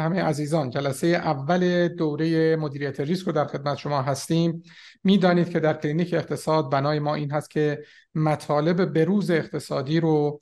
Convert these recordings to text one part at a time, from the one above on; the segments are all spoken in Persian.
همه عزیزان جلسه اول دوره مدیریت ریسک رو در خدمت شما هستیم میدانید که در کلینیک اقتصاد بنای ما این هست که مطالب بروز اقتصادی رو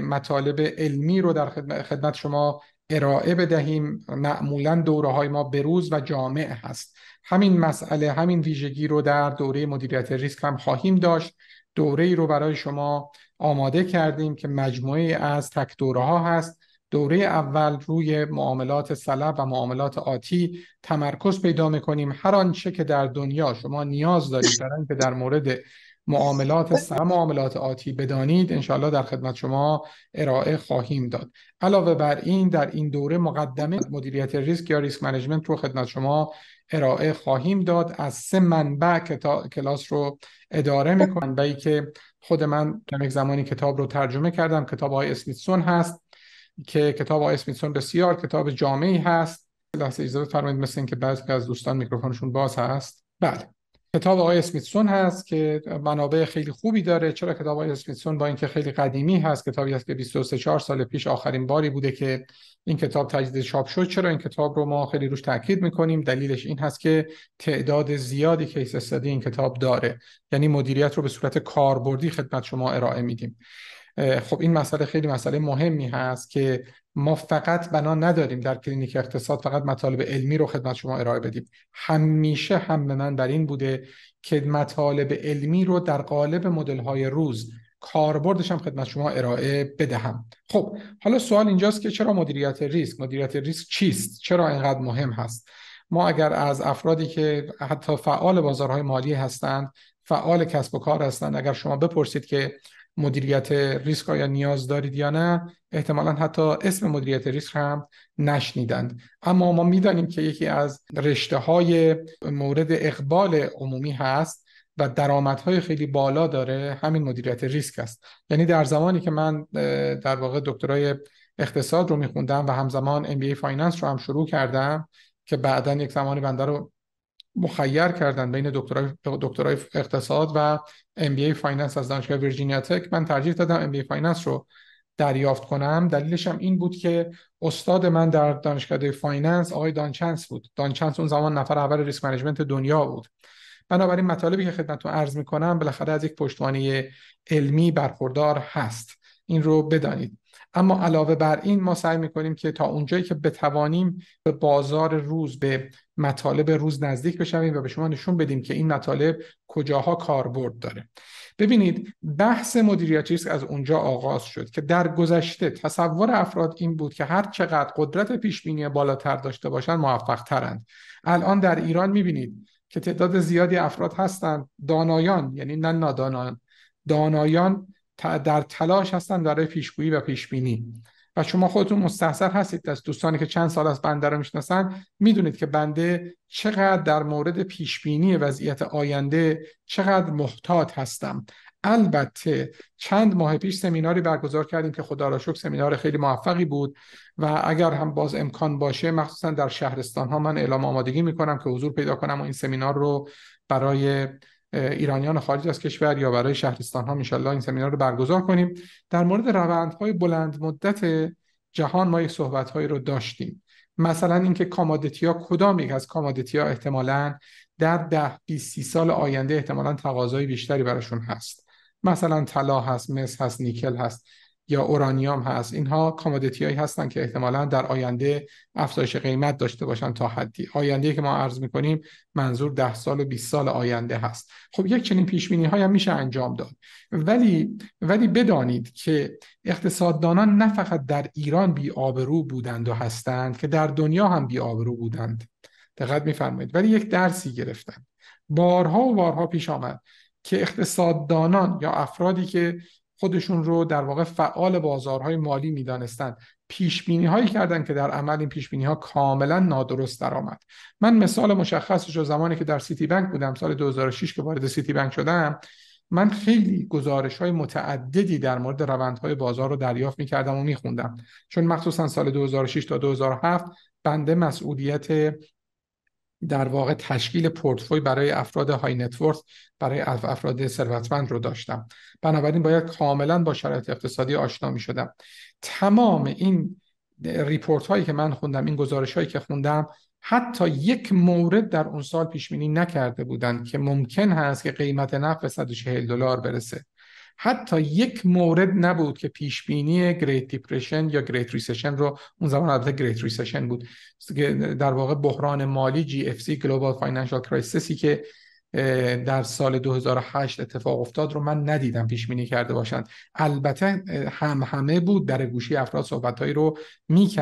مطالب علمی رو در خدمت شما ارائه بدهیم معمولا دوره های ما بروز و جامع هست همین مسئله همین ویژگی رو در دوره مدیریت ریسک هم خواهیم داشت دوره ای رو برای شما آماده کردیم که مجموعه از تک دوره ها هست دوره اول روی معاملات سلب و معاملات آتی تمرکز پیدا میکنیم هر آنچه که در دنیا شما نیاز دارید در که در مورد معاملات سلب معاملات آتی بدانید انشاءالله در خدمت شما ارائه خواهیم داد علاوه بر این در این دوره مقدمه مدیریت ریسک یا ریسک منیجمنت رو خدمت شما ارائه خواهیم داد از سه منبع کتا... کلاس رو اداره میکنم منبعی که خود من یک زمانی کتاب رو ترجمه کردم کتاب های اسمیتسون هست که کتاب آقای اسمیتسون بسیار کتاب جامعی هست لحظه اجازه بفرمایید مثل اینکه بعضی از دوستان میکروفونشون باز هست بله کتاب آقای اسمیتسون هست که منابع خیلی خوبی داره چرا کتاب آقای اسمیتسون با اینکه خیلی قدیمی هست کتابی هست که 23 سال پیش آخرین باری بوده که این کتاب تجدید چاپ شد چرا این کتاب رو ما خیلی روش تاکید میکنیم دلیلش این هست که تعداد زیادی کیس استادی این کتاب داره یعنی مدیریت رو به صورت کاربردی خدمت شما ارائه میدیم خب این مسئله خیلی مسئله مهمی هست که ما فقط بنا نداریم در کلینیک اقتصاد فقط مطالب علمی رو خدمت شما ارائه بدیم همیشه هم به من بر این بوده که مطالب علمی رو در قالب مدل‌های روز کاربردش هم خدمت شما ارائه بدهم خب حالا سوال اینجاست که چرا مدیریت ریسک مدیریت ریسک چیست چرا اینقدر مهم هست ما اگر از افرادی که حتی فعال بازارهای مالی هستند فعال کسب و کار هستند اگر شما بپرسید که مدیریت ریسک آیا نیاز دارید یا نه احتمالا حتی اسم مدیریت ریسک هم نشنیدند اما ما میدانیم که یکی از رشته های مورد اقبال عمومی هست و درآمدهای خیلی بالا داره همین مدیریت ریسک است یعنی در زمانی که من در واقع دکترای اقتصاد رو میخوندم و همزمان MBA فایننس رو هم شروع کردم که بعدا یک زمانی بنده رو مخیر کردن بین دکترای دکترای اقتصاد و ام بی ای فایننس از دانشگاه ویرجینیا تک من ترجیح دادم ام بی ای فایننس رو دریافت کنم دلیلش هم این بود که استاد من در دانشگاه فایننس آقای دانچنس بود دانچنس اون زمان نفر اول ریسک منیجمنت دنیا بود بنابراین مطالبی که خدمتتون عرض میکنم بالاخره از یک پشتوانه علمی برخوردار هست این رو بدانید اما علاوه بر این ما سعی میکنیم که تا اونجایی که بتوانیم به بازار روز به مطالب روز نزدیک بشویم و به شما نشون بدیم که این مطالب کجاها کاربرد داره ببینید بحث مدیریت ریسک از اونجا آغاز شد که در گذشته تصور افراد این بود که هر چقدر قدرت پیش بینی بالاتر داشته باشن موفق ترند الان در ایران میبینید که تعداد زیادی افراد هستند دانایان یعنی نه نادانان دانایان در تلاش هستن برای پیشگویی و پیشبینی و شما خودتون مستحضر هستید از دوستانی که چند سال از بنده رو میشناسن میدونید که بنده چقدر در مورد پیشبینی وضعیت آینده چقدر محتاط هستم البته چند ماه پیش سمیناری برگزار کردیم که خدا را شکر سمینار خیلی موفقی بود و اگر هم باز امکان باشه مخصوصا در شهرستان ها من اعلام آمادگی میکنم که حضور پیدا کنم و این سمینار رو برای ایرانیان خارج از کشور یا برای شهرستان ها میشالله این سمینار رو برگزار کنیم در مورد روندهای بلند مدت جهان ما یک صحبت رو داشتیم مثلا اینکه کامادتی ها کدام یک از کامادتی ها احتمالا در ده سی سال آینده احتمالا تقاضای بیشتری براشون هست مثلا طلا هست مس هست نیکل هست یا اورانیوم هست اینها کامودیتی هایی هستن که احتمالا در آینده افزایش قیمت داشته باشن تا حدی آینده که ما عرض کنیم منظور ده سال و 20 سال آینده هست خب یک چنین پیش بینی های هم میشه انجام داد ولی ولی بدانید که اقتصاددانان نه فقط در ایران بی آبرو بودند و هستند که در دنیا هم بی آبرو بودند دقت میفرمایید ولی یک درسی گرفتن بارها و بارها پیش آمد که اقتصاددانان یا افرادی که خودشون رو در واقع فعال بازارهای مالی میدانستند پیش بینی هایی کردند که در عمل این پیش بینی ها کاملا نادرست درآمد من مثال مشخصش رو زمانی که در سیتی بنک بودم سال 2006 که وارد سیتی بنک شدم من خیلی گزارش های متعددی در مورد روندهای بازار رو دریافت می کردم و می خوندم. چون مخصوصا سال 2006 تا 2007 بنده مسئولیت در واقع تشکیل پورتفوی برای افراد های نتورت برای افراد ثروتمند رو داشتم بنابراین باید کاملا با شرایط اقتصادی آشنا می شدم تمام این ریپورت هایی که من خوندم این گزارش هایی که خوندم حتی یک مورد در اون سال پیش بینی نکرده بودند که ممکن هست که قیمت نفت به 140 دلار برسه حتی یک مورد نبود که پیش بینی گریت دیپرشن یا گریت ریسشن رو اون زمان البته گریت ریسشن بود که در واقع بحران مالی جی اف سی گلوبال فاینانشال کرایسیسی که در سال 2008 اتفاق افتاد رو من ندیدم پیش بینی کرده باشند البته هم همه بود در گوشی افراد صحبتهایی رو می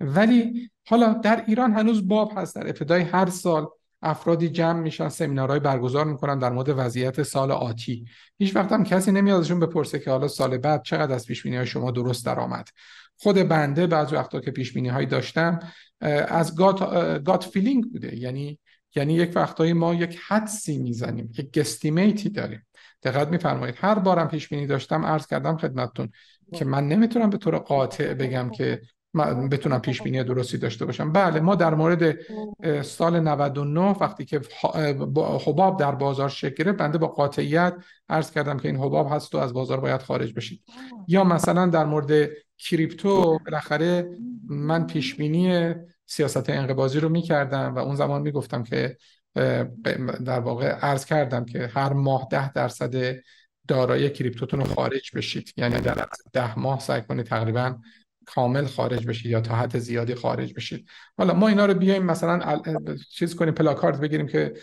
ولی حالا در ایران هنوز باب هست در ابتدای هر سال افرادی جمع میشن سمینارهای برگزار میکنن در مورد وضعیت سال آتی هیچ وقت هم کسی نمیادشون به بپرسه که حالا سال بعد چقدر از پیش های شما درست درآمد خود بنده بعض وقتا که پیش هایی داشتم از گات, گات فیلینگ بوده یعنی یعنی یک وقتایی ما یک حدسی میزنیم یک گستیمیتی داریم دقت میفرمایید هر بارم پیش بینی داشتم عرض کردم خدمتتون که بله. من نمیتونم به طور قاطع بگم که بله. بتونم پیش بینی درستی داشته باشم بله ما در مورد سال 99 وقتی که حباب در بازار شکل بنده با قاطعیت عرض کردم که این حباب هست و از بازار باید خارج بشید یا مثلا در مورد کریپتو بالاخره من پیش بینی سیاست انقباضی رو میکردم و اون زمان میگفتم که در واقع عرض کردم که هر ماه ده درصد دارایی کریپتوتون رو خارج بشید یعنی در ده ماه سعی کنید تقریبا کامل خارج بشید یا تا حد زیادی خارج بشید حالا ما اینا رو بیایم مثلا چیز کنیم پلاکارد بگیریم که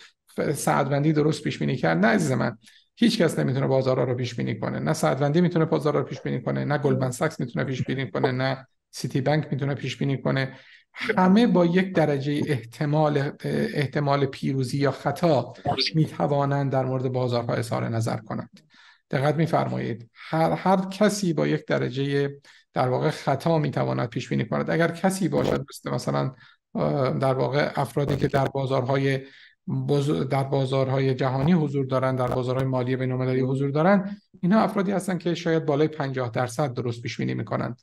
سعدوندی درست پیش بینی کرد نه عزیز من هیچ کس نمیتونه بازارا رو پیش بینی کنه نه سعدوندی میتونه بازارا رو پیش بینی کنه نه گلدمن ساکس میتونه پیش بینی کنه نه سیتی بنک میتونه پیش بینی کنه همه با یک درجه احتمال احتمال پیروزی یا خطا میتوانند در مورد بازارها اظهار نظر کنند دقت میفرمایید هر هر کسی با یک درجه در واقع خطا میتواند پیش بینی کند اگر کسی باشد مثلا در واقع افرادی که در بازارهای در بازارهای جهانی حضور دارند در بازارهای مالی بین‌المللی حضور دارند اینها افرادی هستند که شاید بالای 50 درصد درست پیش بینی میکنند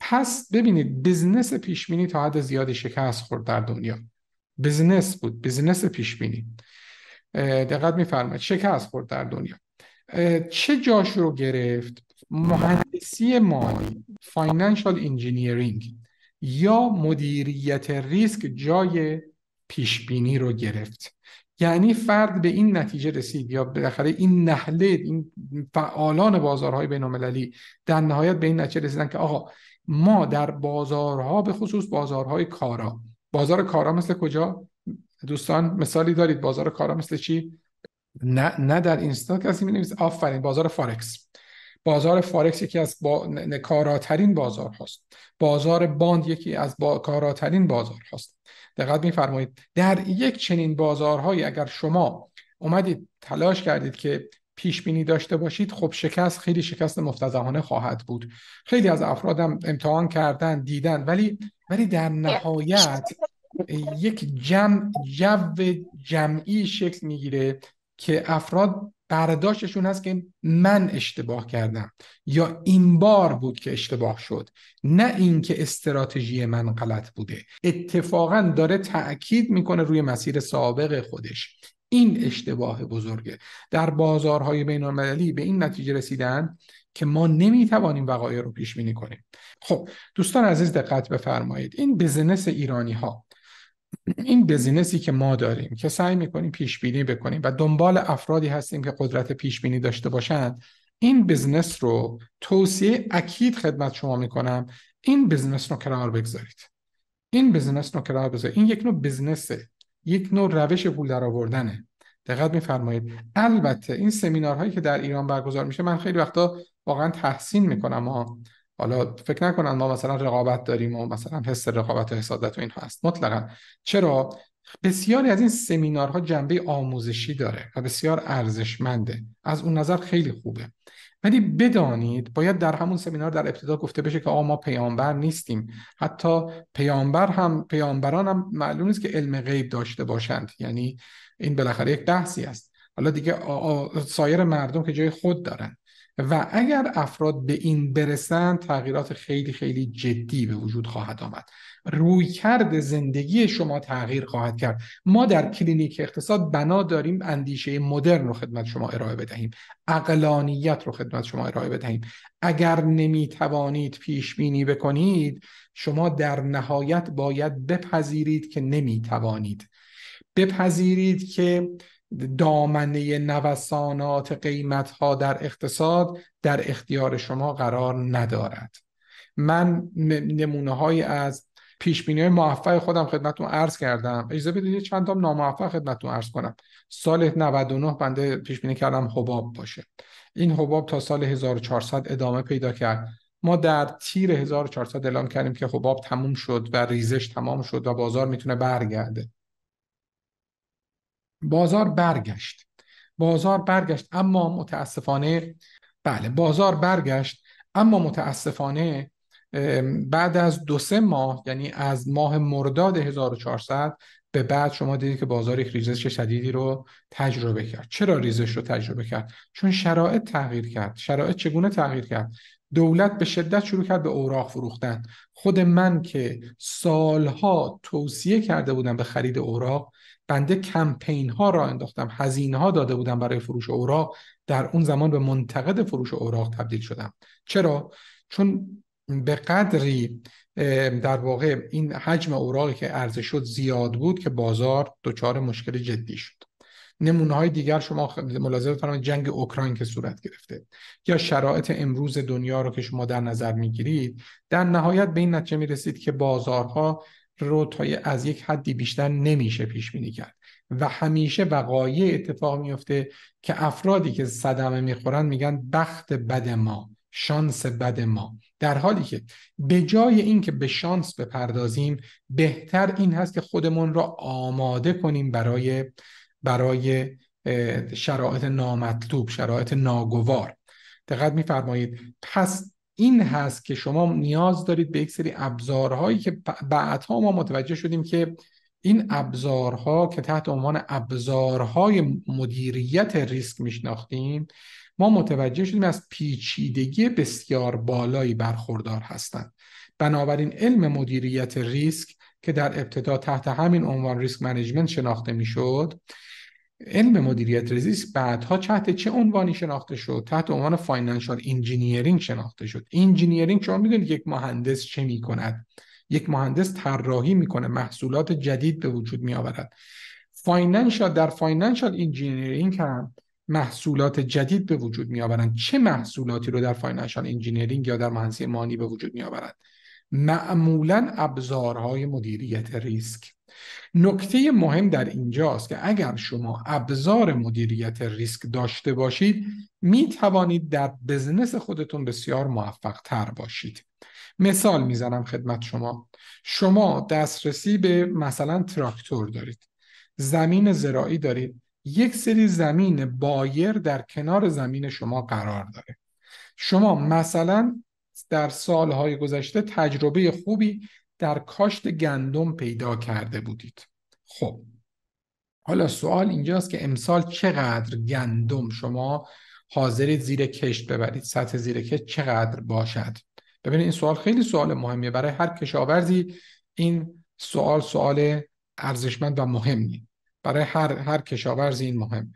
پس ببینید بزنس پیش بینی تا حد زیادی شکست خورد در دنیا بزنس بود بزنس پیش بینی دقت میفرمایید شکست خورد در دنیا چه جاش رو گرفت مهندسی مالی فاینانشال انجینیرینگ یا مدیریت ریسک جای پیشبینی رو گرفت یعنی فرد به این نتیجه رسید یا بالاخره این نحله این فعالان بازارهای بین المللی در نهایت به این نتیجه رسیدن که آقا ما در بازارها به خصوص بازارهای کارا بازار کارا مثل کجا دوستان مثالی دارید بازار کارا مثل چی نه نه در اینستا کسی می نویسه آفرین بازار فارکس بازار فارکس یکی از با... کاراترین بازار هاست بازار باند یکی از با... کاراترین بازار هاست دقت میفرمایید در یک چنین بازارهایی اگر شما اومدید تلاش کردید که پیش بینی داشته باشید خب شکست خیلی شکست مفتزهانه خواهد بود خیلی از افرادم امتحان کردن دیدن ولی ولی در نهایت یک جمع جو جمعی شکل میگیره که افراد برداشتشون هست که من اشتباه کردم یا این بار بود که اشتباه شد نه اینکه استراتژی من غلط بوده اتفاقا داره تاکید میکنه روی مسیر سابق خودش این اشتباه بزرگه در بازارهای بین المللی به این نتیجه رسیدن که ما نمیتوانیم وقایع رو پیش بینی کنیم خب دوستان عزیز دقت بفرمایید این بزنس ایرانی ها این بزینسی که ما داریم که سعی میکنیم پیش بینی بکنیم و دنبال افرادی هستیم که قدرت پیش بینی داشته باشند این بزنس رو توصیه اکید خدمت شما میکنم این بزنس رو کنار بگذارید این بزنس رو کنار بذارید این یک نوع بزنسه یک نوع روش پول درآوردنه دقت میفرمایید البته این سمینارهایی که در ایران برگزار میشه من خیلی وقتا واقعا تحسین میکنم ها حالا فکر نکنن ما مثلا رقابت داریم و مثلا حس رقابت و حسادت و این هست مطلقا چرا بسیاری از این سمینارها جنبه آموزشی داره و بسیار ارزشمنده از اون نظر خیلی خوبه ولی بدانید باید در همون سمینار در ابتدا گفته بشه که آقا ما پیامبر نیستیم حتی پیامبر هم پیامبران هم معلوم نیست که علم غیب داشته باشند یعنی این بالاخره یک بحثی است حالا دیگه سایر مردم که جای خود دارن و اگر افراد به این برسند تغییرات خیلی خیلی جدی به وجود خواهد آمد روی کرد زندگی شما تغییر خواهد کرد ما در کلینیک اقتصاد بنا داریم اندیشه مدرن رو خدمت شما ارائه بدهیم اقلانیت رو خدمت شما ارائه بدهیم اگر نمی توانید پیش بینی بکنید شما در نهایت باید بپذیرید که نمی توانید بپذیرید که دامنه نوسانات قیمت ها در اقتصاد در اختیار شما قرار ندارد من نمونه های از پیش بینی های موفق خودم خدمتتون عرض کردم اجازه بدید چند تا ناموفق خدمتتون عرض کنم سال 99 بنده پیش بینی کردم حباب باشه این حباب تا سال 1400 ادامه پیدا کرد ما در تیر 1400 اعلام کردیم که حباب تموم شد و ریزش تمام شد و بازار میتونه برگرده بازار برگشت بازار برگشت اما متاسفانه بله بازار برگشت اما متاسفانه بعد از دو سه ماه یعنی از ماه مرداد 1400 به بعد شما دیدید که بازار یک ریزش شدیدی رو تجربه کرد چرا ریزش رو تجربه کرد چون شرایط تغییر کرد شرایط چگونه تغییر کرد دولت به شدت شروع کرد به اوراق فروختن خود من که سالها توصیه کرده بودم به خرید اوراق بنده کمپین ها را انداختم هزینه ها داده بودم برای فروش اوراق در اون زمان به منتقد فروش اوراق تبدیل شدم چرا چون به قدری در واقع این حجم اوراقی که عرضه شد زیاد بود که بازار دچار مشکل جدی شد نمونه های دیگر شما ملاحظه بفرمایید جنگ اوکراین که صورت گرفته یا شرایط امروز دنیا رو که شما در نظر میگیرید در نهایت به این نتیجه رسید که بازارها رو تا از یک حدی بیشتر نمیشه پیش بینی کرد و همیشه وقایع اتفاق میفته که افرادی که صدمه میخورن میگن بخت بد ما شانس بد ما در حالی که به جای اینکه به شانس بپردازیم بهتر این هست که خودمون را آماده کنیم برای برای شرایط نامطلوب شرایط ناگوار دقت میفرمایید پس این هست که شما نیاز دارید به یک سری ابزارهایی که بعدها ما متوجه شدیم که این ابزارها که تحت عنوان ابزارهای مدیریت ریسک میشناختیم ما متوجه شدیم از پیچیدگی بسیار بالایی برخوردار هستند بنابراین علم مدیریت ریسک که در ابتدا تحت همین عنوان ریسک منیجمنت شناخته میشد علم مدیریت ریسک بعدها تحت چه عنوانی شناخته شد تحت عنوان فاینانشال انجینیرینگ شناخته شد انجینیرینگ شما میدونید یک مهندس چه میکند یک مهندس طراحی میکنه محصولات جدید به وجود میآورد فاینانشال در فاینانشال انجینیرینگ هم محصولات جدید به وجود میآورند چه محصولاتی رو در فاینانشال انجینیرینگ یا در مهندسی مالی به وجود میآورند معمولا ابزارهای مدیریت ریسک نکته مهم در اینجاست که اگر شما ابزار مدیریت ریسک داشته باشید می توانید در بزنس خودتون بسیار موفق تر باشید مثال میزنم خدمت شما شما دسترسی به مثلا تراکتور دارید زمین زراعی دارید یک سری زمین بایر در کنار زمین شما قرار داره شما مثلا در سالهای گذشته تجربه خوبی در کاشت گندم پیدا کرده بودید خب حالا سوال اینجاست که امسال چقدر گندم شما حاضرید زیر کشت ببرید سطح زیر کشت چقدر باشد ببینید این سوال خیلی سوال مهمیه برای هر کشاورزی این سوال سوال ارزشمند و مهمی برای هر هر کشاورزی این مهمه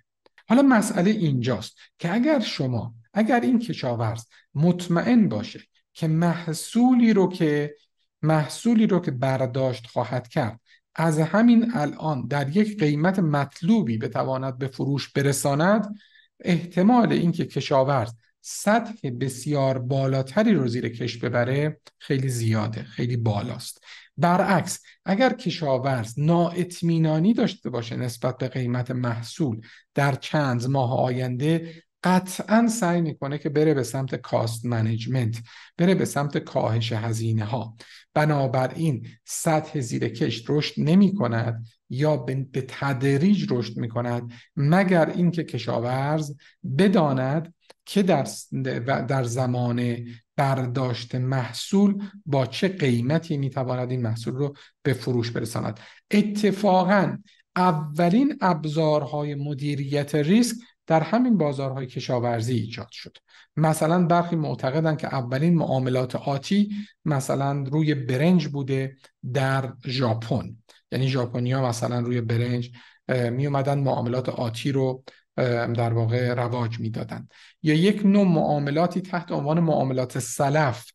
حالا مسئله اینجاست که اگر شما اگر این کشاورز مطمئن باشه که محصولی رو که محصولی رو که برداشت خواهد کرد از همین الان در یک قیمت مطلوبی بتواند به فروش برساند احتمال اینکه کشاورز سطح بسیار بالاتری رو زیر کش ببره خیلی زیاده خیلی بالاست برعکس اگر کشاورز نااطمینانی داشته باشه نسبت به قیمت محصول در چند ماه آینده قطعا سعی میکنه که بره به سمت کاست منیجمنت بره به سمت کاهش هزینه ها بنابراین سطح زیر کشت رشد نمی کند یا به تدریج رشد می کند مگر اینکه کشاورز بداند که در, در زمان برداشت محصول با چه قیمتی میتواند این محصول رو به فروش برساند اتفاقا اولین ابزارهای مدیریت ریسک در همین بازارهای کشاورزی ایجاد شد مثلا برخی معتقدند که اولین معاملات آتی مثلا روی برنج بوده در ژاپن یعنی ژاپنیا مثلا روی برنج می اومدن معاملات آتی رو در واقع رواج میدادند یا یک نوع معاملاتی تحت عنوان معاملات سلف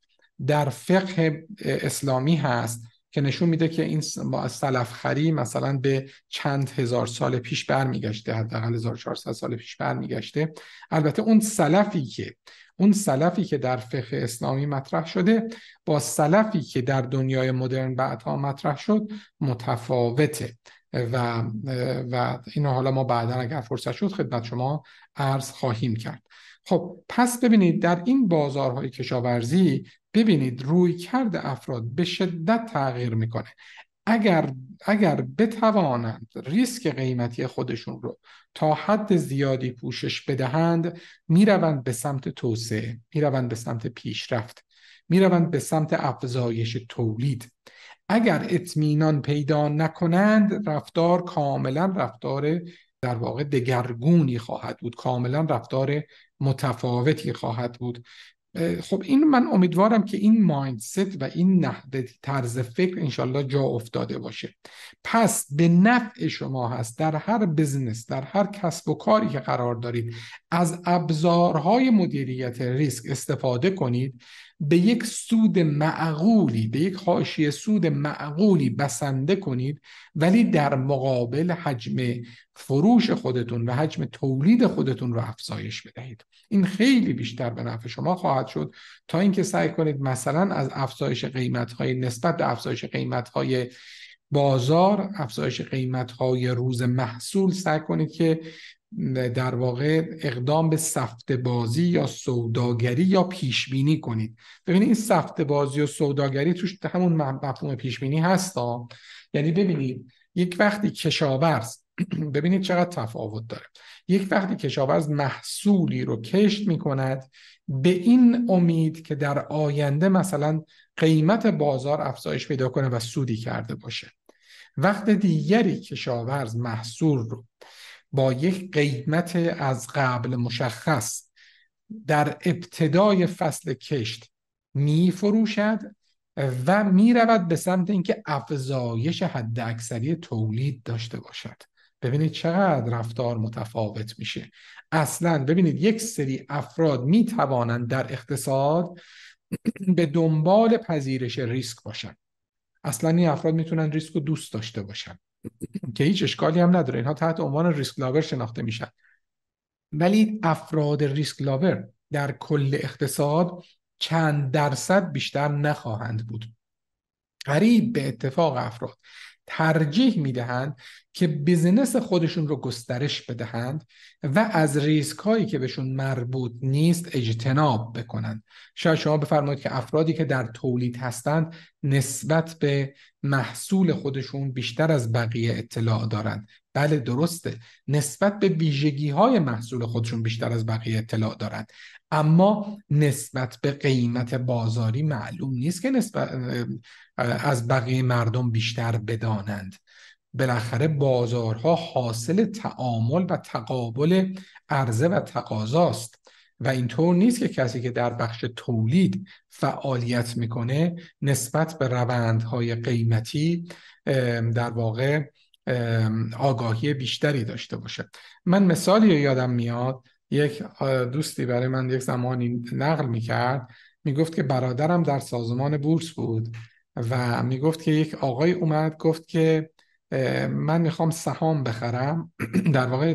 در فقه اسلامی هست که نشون میده که این با خری مثلا به چند هزار سال پیش برمیگشته حداقل 1400 سال پیش برمیگشته البته اون سلفی که اون سلفی که در فقه اسلامی مطرح شده با سلفی که در دنیای مدرن بعدها مطرح شد متفاوته و و اینو حالا ما بعدا اگر فرصت شد خدمت شما عرض خواهیم کرد خب پس ببینید در این بازارهای کشاورزی ببینید روی کرد افراد به شدت تغییر میکنه اگر اگر بتوانند ریسک قیمتی خودشون رو تا حد زیادی پوشش بدهند میروند به سمت توسعه میروند به سمت پیشرفت میروند به سمت افزایش تولید اگر اطمینان پیدا نکنند رفتار کاملا رفتار در واقع دگرگونی خواهد بود کاملا رفتار متفاوتی خواهد بود خب این من امیدوارم که این مایندست و این نحوه طرز فکر انشالله جا افتاده باشه پس به نفع شما هست در هر بزنس در هر کسب و کاری که قرار دارید از ابزارهای مدیریت ریسک استفاده کنید به یک سود معقولی به یک حاشیه سود معقولی بسنده کنید ولی در مقابل حجم فروش خودتون و حجم تولید خودتون رو افزایش بدهید این خیلی بیشتر به نفع شما خواهد شد تا اینکه سعی کنید مثلا از افزایش قیمت نسبت به افزایش قیمت بازار افزایش قیمت های روز محصول سعی کنید که در واقع اقدام به سفته بازی یا سوداگری یا پیش بینی کنید ببینید این سفته بازی و سوداگری توش همون مفهوم پیش بینی یعنی ببینید یک وقتی کشاورز ببینید چقدر تفاوت داره یک وقتی کشاورز محصولی رو کشت می کند به این امید که در آینده مثلا قیمت بازار افزایش پیدا کنه و سودی کرده باشه وقت دیگری کشاورز محصول رو با یک قیمت از قبل مشخص در ابتدای فصل کشت می فروشد و می رود به سمت اینکه افزایش حد اکثری تولید داشته باشد ببینید چقدر رفتار متفاوت میشه اصلا ببینید یک سری افراد می توانند در اقتصاد به دنبال پذیرش ریسک باشند اصلا این افراد میتونن ریسک رو دوست داشته باشند که هیچ اشکالی هم نداره اینها تحت عنوان ریسک لاور شناخته میشن ولی افراد ریسک لاور در کل اقتصاد چند درصد بیشتر نخواهند بود قریب به اتفاق افراد ترجیح میدهند که بیزینس خودشون رو گسترش بدهند و از ریسک هایی که بهشون مربوط نیست اجتناب بکنند شاید شما بفرمایید که افرادی که در تولید هستند نسبت به محصول خودشون بیشتر از بقیه اطلاع دارند بله درسته نسبت به ویژگی های محصول خودشون بیشتر از بقیه اطلاع دارند اما نسبت به قیمت بازاری معلوم نیست که نسبت از بقیه مردم بیشتر بدانند بالاخره بازارها حاصل تعامل و تقابل عرضه و تقاضاست و اینطور نیست که کسی که در بخش تولید فعالیت میکنه نسبت به روندهای قیمتی در واقع آگاهی بیشتری داشته باشه من مثالی یادم میاد یک دوستی برای من یک زمانی نقل میکرد میگفت که برادرم در سازمان بورس بود و میگفت که یک آقای اومد گفت که من میخوام سهام بخرم در واقع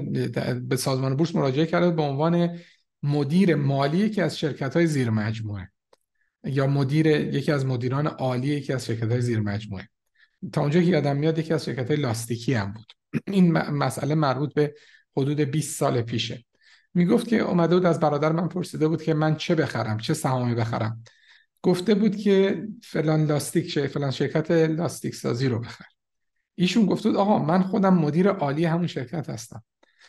به سازمان بورس مراجعه کرده به عنوان مدیر مالی که از شرکت های زیر مجموعه یا مدیر یکی از مدیران عالی یکی از شرکت های زیر مجموعه تا اونجا که یادم میاد یکی از شرکت های لاستیکی هم بود این مسئله مربوط به حدود 20 سال پیشه میگفت که اومده بود از برادر من پرسیده بود که من چه بخرم چه سهامی بخرم گفته بود که فلان لاستیک شه فلان شرکت لاستیک سازی رو بخر ایشون گفته بود آقا من خودم مدیر عالی همون شرکت هستم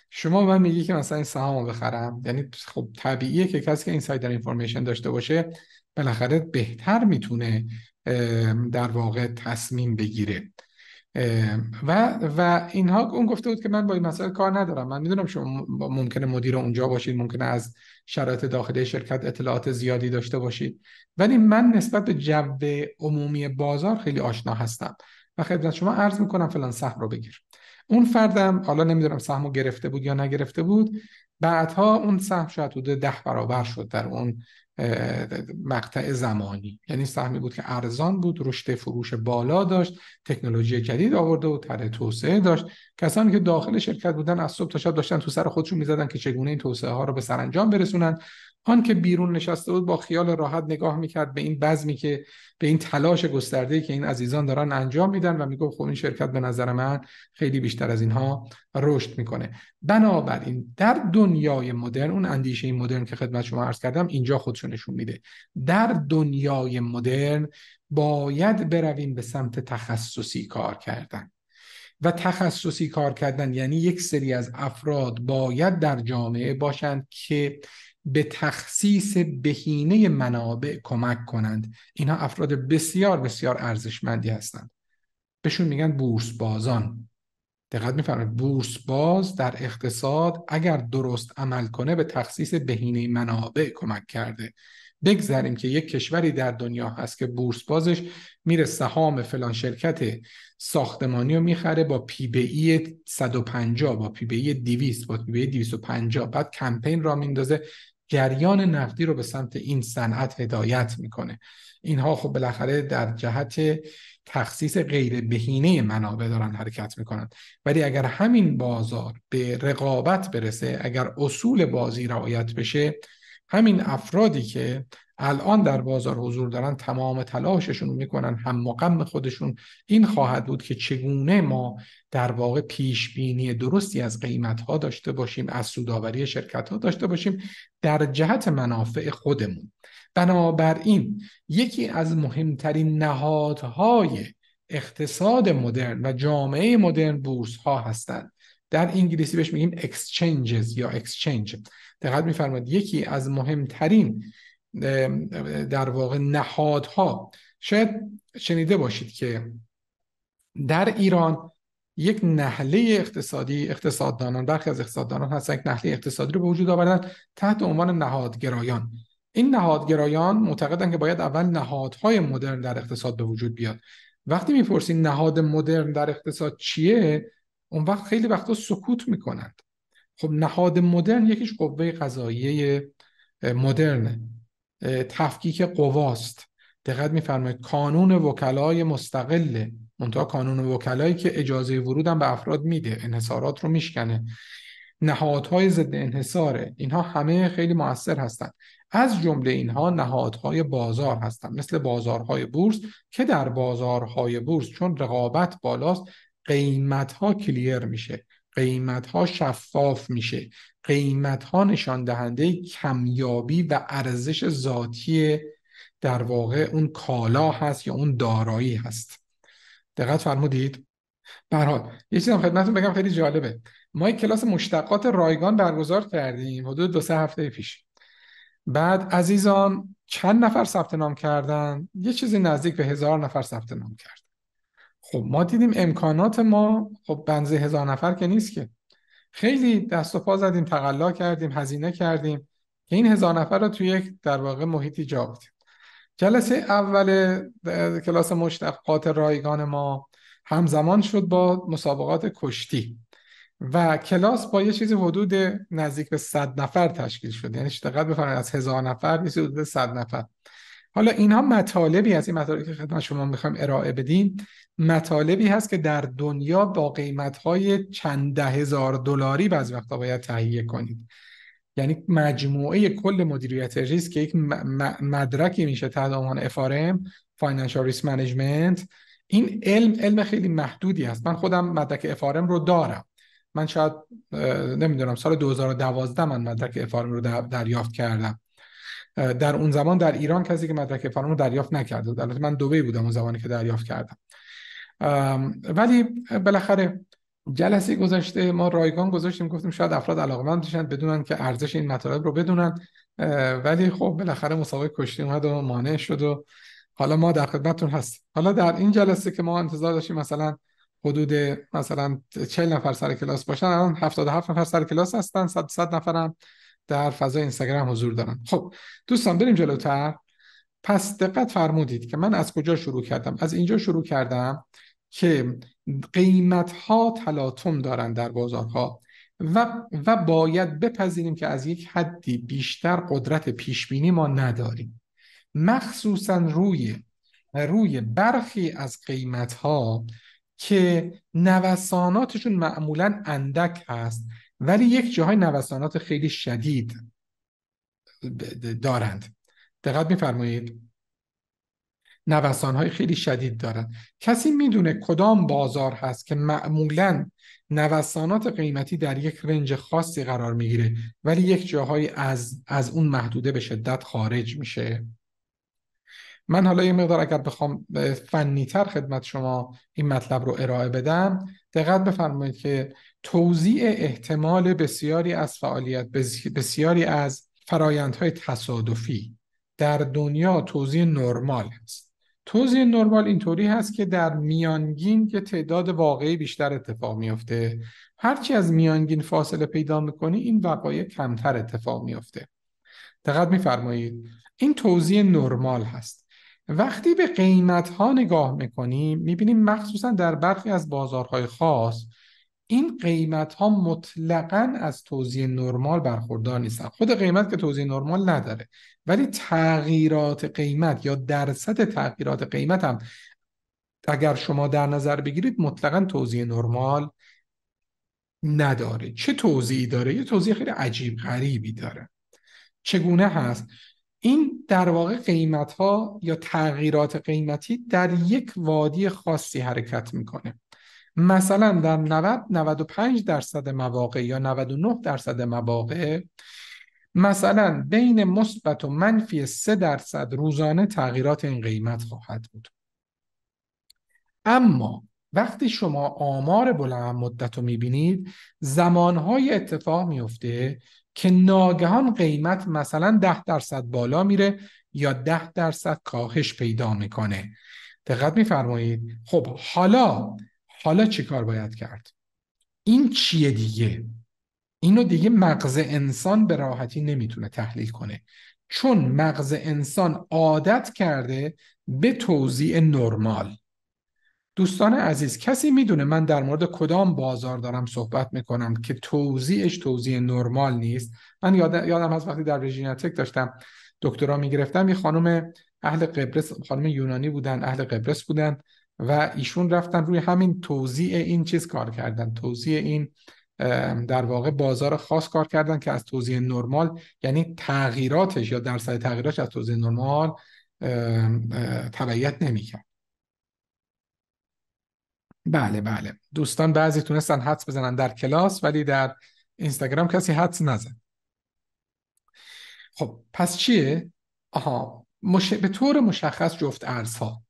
شما من میگی که مثلا این سهام رو بخرم یعنی خب طبیعیه که کسی که این انفورمیشن داشته باشه بالاخره بهتر میتونه در واقع تصمیم بگیره و و اینها اون گفته بود که من با این مسئله کار ندارم من میدونم شما ممکنه مدیر اونجا باشید ممکنه از شرایط داخلی شرکت اطلاعات زیادی داشته باشید ولی من نسبت به جو عمومی بازار خیلی آشنا هستم و خدمت شما عرض میکنم فلان سهم رو بگیر اون فردم حالا نمیدونم سهم رو گرفته بود یا نگرفته بود بعدها اون سهم شاید حدود ده برابر شد در اون مقطع زمانی یعنی سهمی بود که ارزان بود رشد فروش بالا داشت تکنولوژی جدید آورده و طرح توسعه داشت کسانی که داخل شرکت بودن از صبح تا شب داشتن تو سر خودشون میزدن که چگونه این توسعه ها رو به سرانجام برسونن آن که بیرون نشسته بود با خیال راحت نگاه میکرد به این بزمی که به این تلاش گسترده که این عزیزان دارن انجام میدن و میگفت خب این شرکت به نظر من خیلی بیشتر از اینها رشد میکنه بنابراین در دنیای مدرن اون اندیشه این مدرن که خدمت شما عرض کردم اینجا نشون میده در دنیای مدرن باید برویم به سمت تخصصی کار کردن و تخصصی کار کردن یعنی یک سری از افراد باید در جامعه باشند که به تخصیص بهینه منابع کمک کنند اینا افراد بسیار بسیار ارزشمندی هستند بهشون میگن بورس بازان دقت میفرمایید بورس باز در اقتصاد اگر درست عمل کنه به تخصیص بهینه منابع کمک کرده بگذاریم که یک کشوری در دنیا هست که بورس بازش میره سهام فلان شرکت ساختمانی رو میخره با پی بی ای 150 با پی بی ای 200 با پی بی ای 250 بعد کمپین را میندازه جریان نفتی رو به سمت این صنعت هدایت میکنه اینها خب بالاخره در جهت تخصیص غیر بهینه منابع دارن حرکت میکنن ولی اگر همین بازار به رقابت برسه اگر اصول بازی رعایت بشه همین افرادی که الان در بازار حضور دارن تمام تلاششون رو میکنن هم مقم خودشون این خواهد بود که چگونه ما در واقع پیش بینی درستی از قیمت ها داشته باشیم از سوداوری شرکت ها داشته باشیم در جهت منافع خودمون بنابراین یکی از مهمترین نهادهای اقتصاد مدرن و جامعه مدرن بورس ها هستند در انگلیسی بهش میگیم exchanges یا exchange دقت میفرمایید یکی از مهمترین در واقع نهادها شاید شنیده باشید که در ایران یک نحله اقتصادی اقتصاددانان برخی از اقتصاددانان هستن یک نحله اقتصادی رو به وجود آوردن تحت عنوان نهادگرایان این نهادگرایان معتقدند که باید اول نهادهای مدرن در اقتصاد به وجود بیاد وقتی میپرسین نهاد مدرن در اقتصاد چیه اون وقت خیلی وقتا سکوت میکنند خب نهاد مدرن یکیش قوه قضاییه مدرنه تفکیک قواست دقت میفرمایید کانون وکلای مستقله منتها کانون وکلایی که اجازه ورودم به افراد میده انحصارات رو میشکنه نهادهای ضد انحصاره اینها همه خیلی موثر هستند از جمله اینها نهادهای بازار هستند مثل بازارهای بورس که در بازارهای بورس چون رقابت بالاست قیمت ها کلیر میشه قیمت ها شفاف میشه قیمت ها نشان دهنده کمیابی و ارزش ذاتی در واقع اون کالا هست یا اون دارایی هست دقت فرمودید به حال یه هم خدمتتون بگم خیلی جالبه ما یک کلاس مشتقات رایگان برگزار کردیم حدود دو سه هفته پیش بعد عزیزان چند نفر ثبت نام کردن یه چیزی نزدیک به هزار نفر ثبت نام کرد خب ما دیدیم امکانات ما خب بنزه هزار نفر که نیست که خیلی دست و پا زدیم تقلا کردیم هزینه کردیم که این هزار نفر رو توی یک در واقع محیطی جا بدیم جلسه اول کلاس مشتقات رایگان ما همزمان شد با مسابقات کشتی و کلاس با یه چیزی حدود نزدیک به 100 نفر تشکیل شد یعنی دقت بفرمایید از هزار نفر میشه حدود 100 نفر حالا اینها مطالبی از این مطالبی که خدمت شما میخوایم ارائه بدیم مطالبی هست که در دنیا با قیمتهای چند ده هزار دلاری بعض وقتا باید تهیه کنید یعنی مجموعه کل مدیریت ریسک که یک مدرکی میشه تحت عنوان FRM Financial Risk Management این علم علم خیلی محدودی هست من خودم مدرک FRM رو دارم من شاید نمیدونم سال 2012 من مدرک FRM رو دریافت کردم در اون زمان در ایران کسی که مدرک فارم رو دریافت نکرده بود البته من دبی بودم اون زمانی که دریافت کردم ولی بالاخره جلسه گذشته ما رایگان گذاشتیم گفتیم شاید افراد علاقه علاقمند بشن بدونن که ارزش این مطالب رو بدونن ولی خب بالاخره مسابقه کشتی اومد و مانع شد و حالا ما در خدمتتون هست حالا در این جلسه که ما انتظار داشتیم مثلا حدود مثلا 40 نفر سر کلاس باشن الان 77 نفر سر کلاس هستن 100 نفرم در فضای اینستاگرام حضور دارن خب دوستان بریم جلوتر پس دقت فرمودید که من از کجا شروع کردم از اینجا شروع کردم که قیمت ها تلاطم دارند در بازارها و, و باید بپذیریم که از یک حدی بیشتر قدرت پیش بینی ما نداریم مخصوصا روی روی برخی از قیمت ها که نوساناتشون معمولا اندک هست ولی یک جاهای نوسانات خیلی شدید دارند دقت میفرمایید های خیلی شدید دارن کسی میدونه کدام بازار هست که معمولا نوسانات قیمتی در یک رنج خاصی قرار میگیره ولی یک جاهایی از, از اون محدوده به شدت خارج میشه من حالا یه مقدار اگر بخوام فنیتر خدمت شما این مطلب رو ارائه بدم دقت بفرمایید که توضیع احتمال بسیاری از فعالیت بسیاری از فرایندهای تصادفی در دنیا توضیع نرمال است توزیع نرمال اینطوری هست که در میانگین که تعداد واقعی بیشتر اتفاق میفته هرچی از میانگین فاصله پیدا میکنی این وقایع کمتر اتفاق میافته دقت میفرمایید این توزیع نرمال هست وقتی به قیمت ها نگاه میکنیم میبینیم مخصوصا در برخی از بازارهای خاص این قیمت ها مطلقا از توزیع نرمال برخوردار نیستن خود قیمت که توزیع نرمال نداره ولی تغییرات قیمت یا درصد تغییرات قیمت هم اگر شما در نظر بگیرید مطلقا توزیع نرمال نداره چه توضیحی داره یه توزیع خیلی عجیب غریبی داره چگونه هست این در واقع قیمت ها یا تغییرات قیمتی در یک وادی خاصی حرکت میکنه مثلا در 90 95 درصد مواقع یا 99 درصد مواقع مثلا بین مثبت و منفی 3 درصد روزانه تغییرات این قیمت خواهد بود اما وقتی شما آمار بلند مدت رو میبینید زمانهای اتفاق میفته که ناگهان قیمت مثلا 10 درصد بالا میره یا 10 درصد کاهش پیدا میکنه دقت میفرمایید خب حالا حالا چی کار باید کرد این چیه دیگه اینو دیگه مغز انسان به راحتی نمیتونه تحلیل کنه چون مغز انسان عادت کرده به توضیع نرمال دوستان عزیز کسی میدونه من در مورد کدام بازار دارم صحبت میکنم که توضیعش توضیع نرمال نیست من یادم از وقتی در رژینیا تک داشتم دکترا میگرفتم یه خانم اهل قبرس خانم یونانی بودن اهل قبرس بودن و ایشون رفتن روی همین توضیع این چیز کار کردن توضیع این در واقع بازار خاص کار کردن که از توضیع نرمال یعنی تغییراتش یا درصد تغییراتش از توزیع نرمال تبعیت نمیکرد بله بله دوستان بعضی تونستن حدس بزنن در کلاس ولی در اینستاگرام کسی حدس نزن خب پس چیه آها مش... به طور مشخص جفت ارزها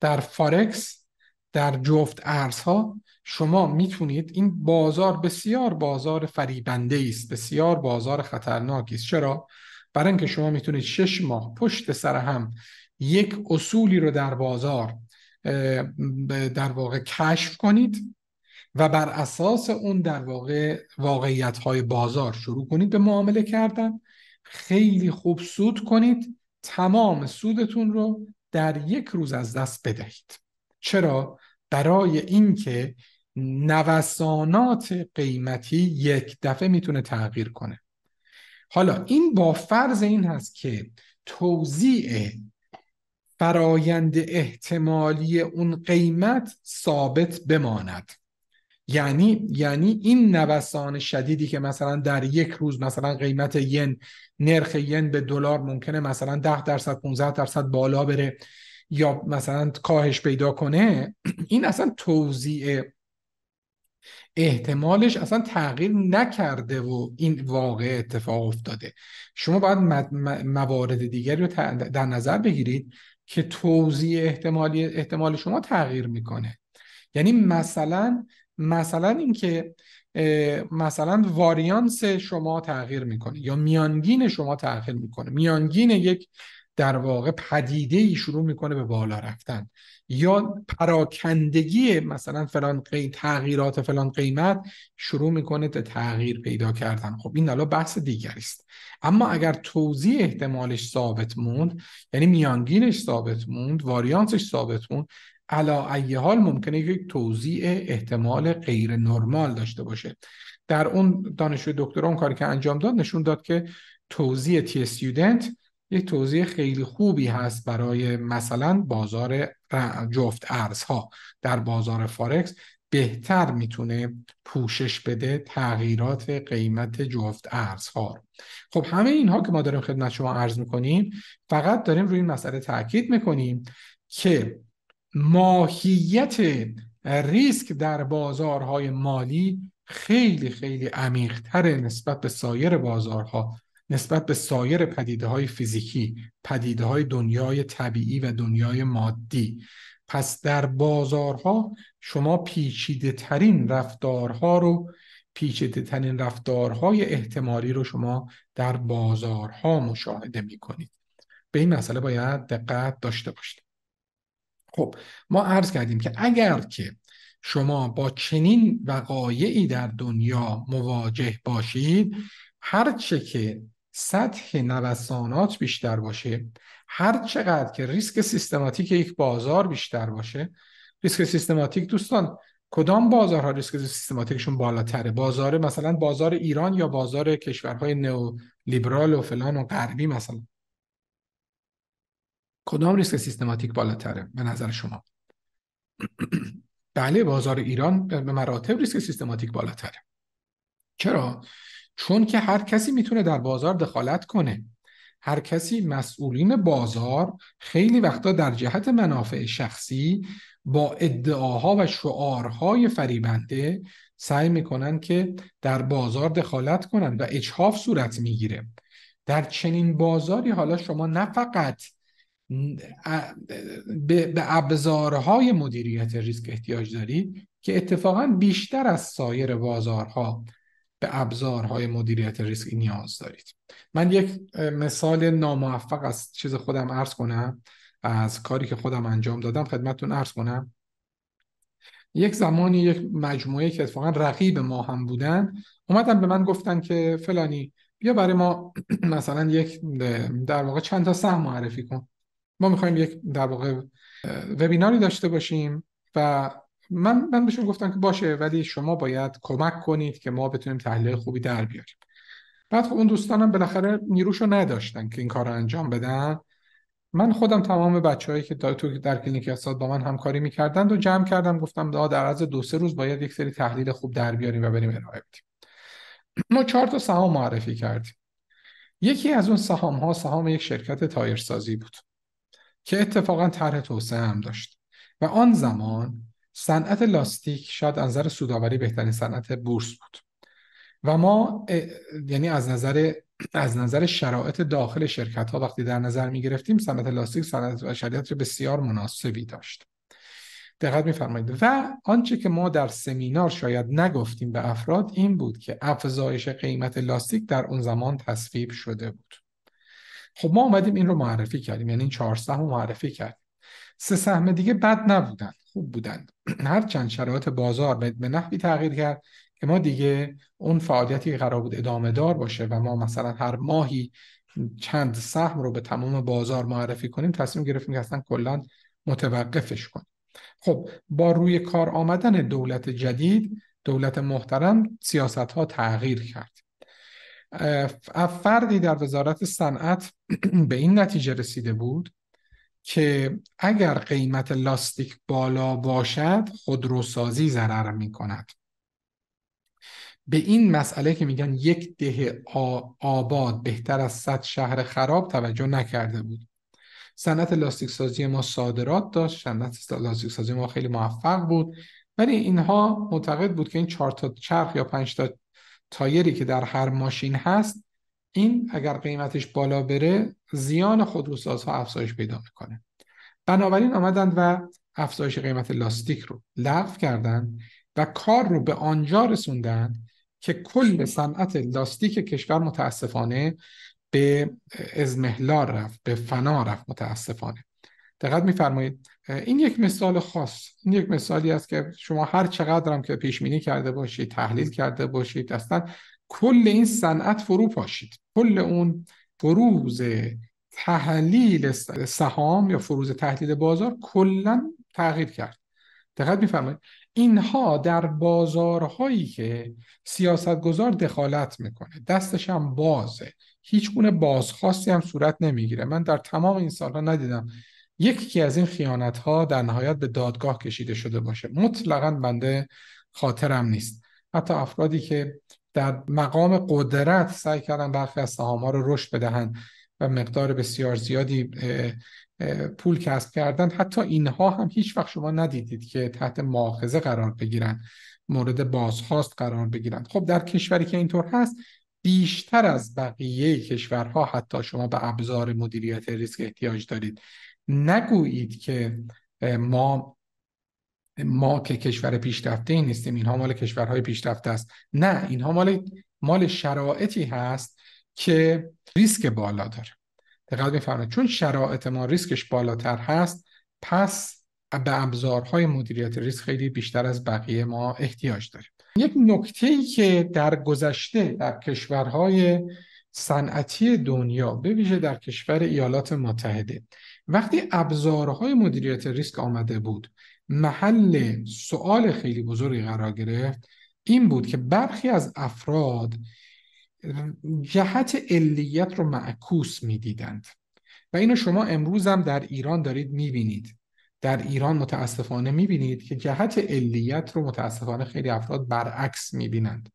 در فارکس در جفت ارزها شما میتونید این بازار بسیار بازار فریبنده است بسیار بازار خطرناکی است چرا برای اینکه شما میتونید شش ماه پشت سر هم یک اصولی رو در بازار در واقع کشف کنید و بر اساس اون در واقع واقعیت های بازار شروع کنید به معامله کردن خیلی خوب سود کنید تمام سودتون رو در یک روز از دست بدهید چرا برای اینکه نوسانات قیمتی یک دفعه میتونه تغییر کنه حالا این با فرض این هست که توزیع فرایند احتمالی اون قیمت ثابت بماند یعنی یعنی این نوسان شدیدی که مثلا در یک روز مثلا قیمت ین نرخ ین به دلار ممکنه مثلا 10 درصد 15 درصد بالا بره یا مثلا کاهش پیدا کنه این اصلا توزیع احتمالش اصلا تغییر نکرده و این واقع اتفاق افتاده شما باید موارد دیگری رو در نظر بگیرید که توزیع احتمالی احتمال شما تغییر میکنه یعنی مثلا مثلا اینکه مثلا واریانس شما تغییر میکنه یا میانگین شما تغییر میکنه میانگین یک در واقع پدیده ای شروع میکنه به بالا رفتن یا پراکندگی مثلا فلان تغییرات فلان قیمت شروع میکنه به تغییر پیدا کردن خب این الان بحث دیگری است اما اگر توضیح احتمالش ثابت موند یعنی میانگینش ثابت موند واریانسش ثابت موند علا ای حال ممکنه یک توضیع احتمال غیر نرمال داشته باشه در اون دانشجو دکترا اون کاری که انجام داد نشون داد که توضیع تی استودنت یک توضیع خیلی خوبی هست برای مثلا بازار جفت ارزها در بازار فارکس بهتر میتونه پوشش بده تغییرات قیمت جفت ارزها رو خب همه اینها که ما داریم خدمت شما عرض میکنیم فقط داریم روی این مسئله تاکید میکنیم که ماهیت ریسک در بازارهای مالی خیلی خیلی عمیقتر نسبت به سایر بازارها نسبت به سایر پدیده های فیزیکی پدیده های دنیای طبیعی و دنیای مادی پس در بازارها شما پیچیده ترین رفتارها رو پیچیده ترین رفتارهای احتمالی رو شما در بازارها مشاهده می کنید به این مسئله باید دقت داشته باشید خب ما عرض کردیم که اگر که شما با چنین وقایعی در دنیا مواجه باشید هرچه که سطح نوسانات بیشتر باشه هر چقدر که ریسک سیستماتیک یک بازار بیشتر باشه ریسک سیستماتیک دوستان کدام بازارها ریسک سیستماتیکشون بالاتره بازار مثلا بازار ایران یا بازار کشورهای نئولیبرال و فلان و غربی مثلا کدام ریسک سیستماتیک بالاتره به نظر شما بله بازار ایران به مراتب ریسک سیستماتیک بالاتره چرا چون که هر کسی میتونه در بازار دخالت کنه هر کسی مسئولین بازار خیلی وقتا در جهت منافع شخصی با ادعاها و شعارهای فریبنده سعی میکنن که در بازار دخالت کنند و اجهاف صورت میگیره در چنین بازاری حالا شما نه فقط به ابزارهای مدیریت ریسک احتیاج دارید که اتفاقا بیشتر از سایر بازارها به ابزارهای مدیریت ریسک نیاز دارید من یک مثال ناموفق از چیز خودم عرض کنم از کاری که خودم انجام دادم خدمتون عرض کنم یک زمانی یک مجموعه که اتفاقا رقیب ما هم بودن اومدن به من گفتن که فلانی بیا برای ما مثلا یک در واقع چند تا سهم معرفی کن ما میخوایم یک در واقع وبیناری داشته باشیم و من من بهشون گفتم که باشه ولی شما باید کمک کنید که ما بتونیم تحلیل خوبی در بیاریم بعد خب اون دوستانم بالاخره نیروشو نداشتن که این کار رو انجام بدن من خودم تمام بچههایی که تو در کلینیک اقتصاد با من همکاری میکردند و جمع کردم گفتم داد در عرض دو سه روز باید یک سری تحلیل خوب در بیاریم و بریم ارائه بدیم ما چهار تا سهام معرفی کردیم یکی از اون سهام ها سهام یک شرکت تایر سازی بود که اتفاقا طرح توسعه هم داشت و آن زمان صنعت لاستیک شاید از نظر سوداوری بهترین صنعت بورس بود و ما یعنی از نظر از نظر شرایط داخل شرکت ها وقتی در نظر می گرفتیم صنعت لاستیک صنعت بسیار مناسبی داشت دقت میفرمایید و آنچه که ما در سمینار شاید نگفتیم به افراد این بود که افزایش قیمت لاستیک در اون زمان تصویب شده بود خب ما آمدیم این رو معرفی کردیم یعنی این چهار سهم رو معرفی کردیم سه سهم دیگه بد نبودن خوب بودن چند شرایط بازار به نحوی تغییر کرد که ما دیگه اون فعالیتی که قرار بود ادامه دار باشه و ما مثلا هر ماهی چند سهم رو به تمام بازار معرفی کنیم تصمیم گرفتیم که اصلا کلا متوقفش کنیم خب با روی کار آمدن دولت جدید دولت محترم سیاست ها تغییر کرد فردی در وزارت صنعت به این نتیجه رسیده بود که اگر قیمت لاستیک بالا باشد خودروسازی ضرر می کند به این مسئله که میگن یک ده آباد بهتر از صد شهر خراب توجه نکرده بود صنعت لاستیک سازی ما صادرات داشت صنعت لاستیک سازی ما خیلی موفق بود ولی اینها معتقد بود که این چهار تا چرخ یا پنج تا تایری که در هر ماشین هست این اگر قیمتش بالا بره زیان خودروسازها افزایش پیدا میکنه بنابراین آمدند و افزایش قیمت لاستیک رو لغو کردند و کار رو به آنجا رسوندند که کل صنعت لاستیک کشور متاسفانه به ازمهلال رفت به فنا رفت متاسفانه دقت میفرمایید این یک مثال خاص این یک مثالی است که شما هر چقدر هم که پیش بینی کرده باشید تحلیل کرده باشید اصلا کل این صنعت فرو پاشید کل اون فروز تحلیل سهام یا فروز تحلیل بازار کلا تغییر کرد دقت میفرمایید اینها در بازارهایی که گذار دخالت میکنه دستش هم بازه هیچ گونه بازخواستی هم صورت نمیگیره من در تمام این سالها ندیدم یکی از این خیانت ها در نهایت به دادگاه کشیده شده باشه مطلقا بنده خاطرم نیست حتی افرادی که در مقام قدرت سعی کردن برخی از سهام رو رشد بدهند و مقدار بسیار زیادی پول کسب کردن حتی اینها هم هیچ وقت شما ندیدید که تحت معاخذه قرار بگیرن مورد بازخواست قرار بگیرند خب در کشوری که اینطور هست بیشتر از بقیه کشورها حتی شما به ابزار مدیریت ریسک احتیاج دارید نگویید که ما ما که کشور پیشرفته نیستیم اینها مال کشورهای پیشرفته است نه اینها مال مال شرایطی هست که ریسک بالا داره دقت بفرمایید چون شرایط ما ریسکش بالاتر هست پس به ابزارهای مدیریت ریسک خیلی بیشتر از بقیه ما احتیاج داریم یک نکته ای که در گذشته در کشورهای صنعتی دنیا به ویژه در کشور ایالات متحده وقتی ابزارهای مدیریت ریسک آمده بود محل سوال خیلی بزرگی قرار گرفت این بود که برخی از افراد جهت علیت رو معکوس میدیدند و اینو شما امروز هم در ایران دارید میبینید در ایران متاسفانه میبینید که جهت علیت رو متاسفانه خیلی افراد برعکس میبینند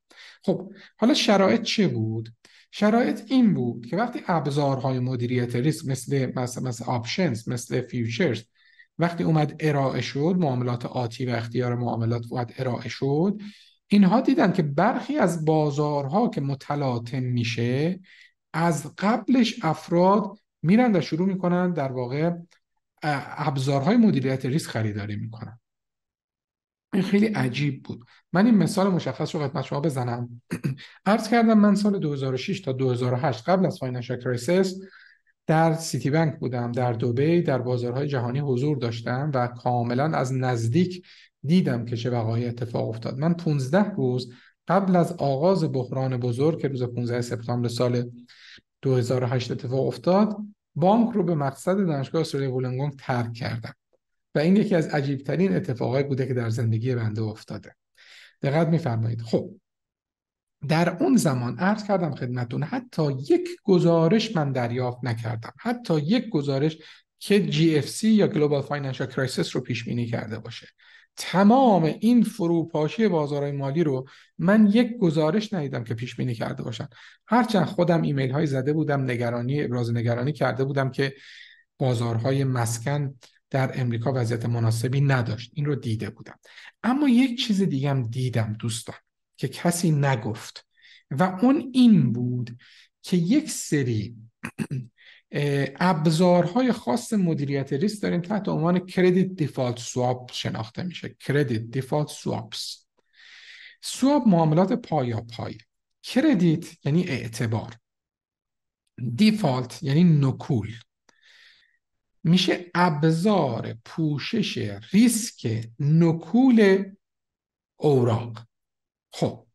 خب حالا شرایط چه بود شرایط این بود که وقتی ابزارهای مدیریت ریسک مثل مثل, مثل آپشنز مثل فیوچرز وقتی اومد ارائه شد معاملات آتی و اختیار معاملات اومد ارائه شد اینها دیدن که برخی از بازارها که متلاطم میشه از قبلش افراد میرن و شروع میکنن در واقع ابزارهای مدیریت ریسک خریداری میکنن این خیلی عجیب بود من این مثال مشخص رو خدمت شما بزنم عرض کردم من سال 2006 تا 2008 قبل از فاینانشال کرایسیس در سیتی بنک بودم در دوبی در بازارهای جهانی حضور داشتم و کاملا از نزدیک دیدم که چه وقایعی اتفاق افتاد من 15 روز قبل از آغاز بحران بزرگ که روز 15 سپتامبر سال 2008 اتفاق افتاد بانک رو به مقصد دانشگاه سوری ولنگونگ ترک کردم و این یکی از عجیبترین اتفاقایی بوده که در زندگی بنده افتاده دقت میفرمایید خب در اون زمان عرض کردم خدمتون حتی یک گزارش من دریافت نکردم حتی یک گزارش که GFC یا Global Financial Crisis رو پیش بینی کرده باشه تمام این فروپاشی بازارهای مالی رو من یک گزارش ندیدم که پیش بینی کرده باشن هرچند خودم ایمیل های زده بودم نگرانی ابراز نگرانی کرده بودم که بازارهای مسکن در امریکا وضعیت مناسبی نداشت این رو دیده بودم اما یک چیز دیگه هم دیدم دوستان که کسی نگفت و اون این بود که یک سری ابزارهای خاص مدیریت ریسک داریم تحت عنوان کردیت دیفالت سواب شناخته میشه کردیت دیفالت سوابس سواب معاملات پایا پای کردیت یعنی اعتبار دیفالت یعنی نکول میشه ابزار پوشش ریسک نکول اوراق خب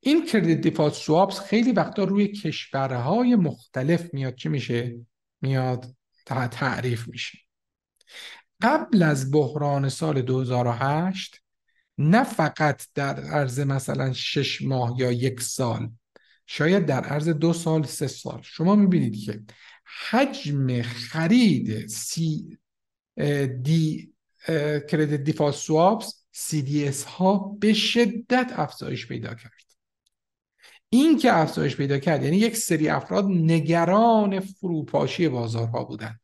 این کردیت دیفالت سوابس خیلی وقتا روی کشورهای مختلف میاد چه میشه میاد تعریف میشه قبل از بحران سال 2008 نه فقط در عرض مثلا شش ماه یا یک سال شاید در عرض دو سال سه سال شما میبینید که حجم خرید سی دی کردیت دیفال سوابس اس ها به شدت افزایش پیدا کرد این که افزایش پیدا کرد یعنی یک سری افراد نگران فروپاشی بازارها بودند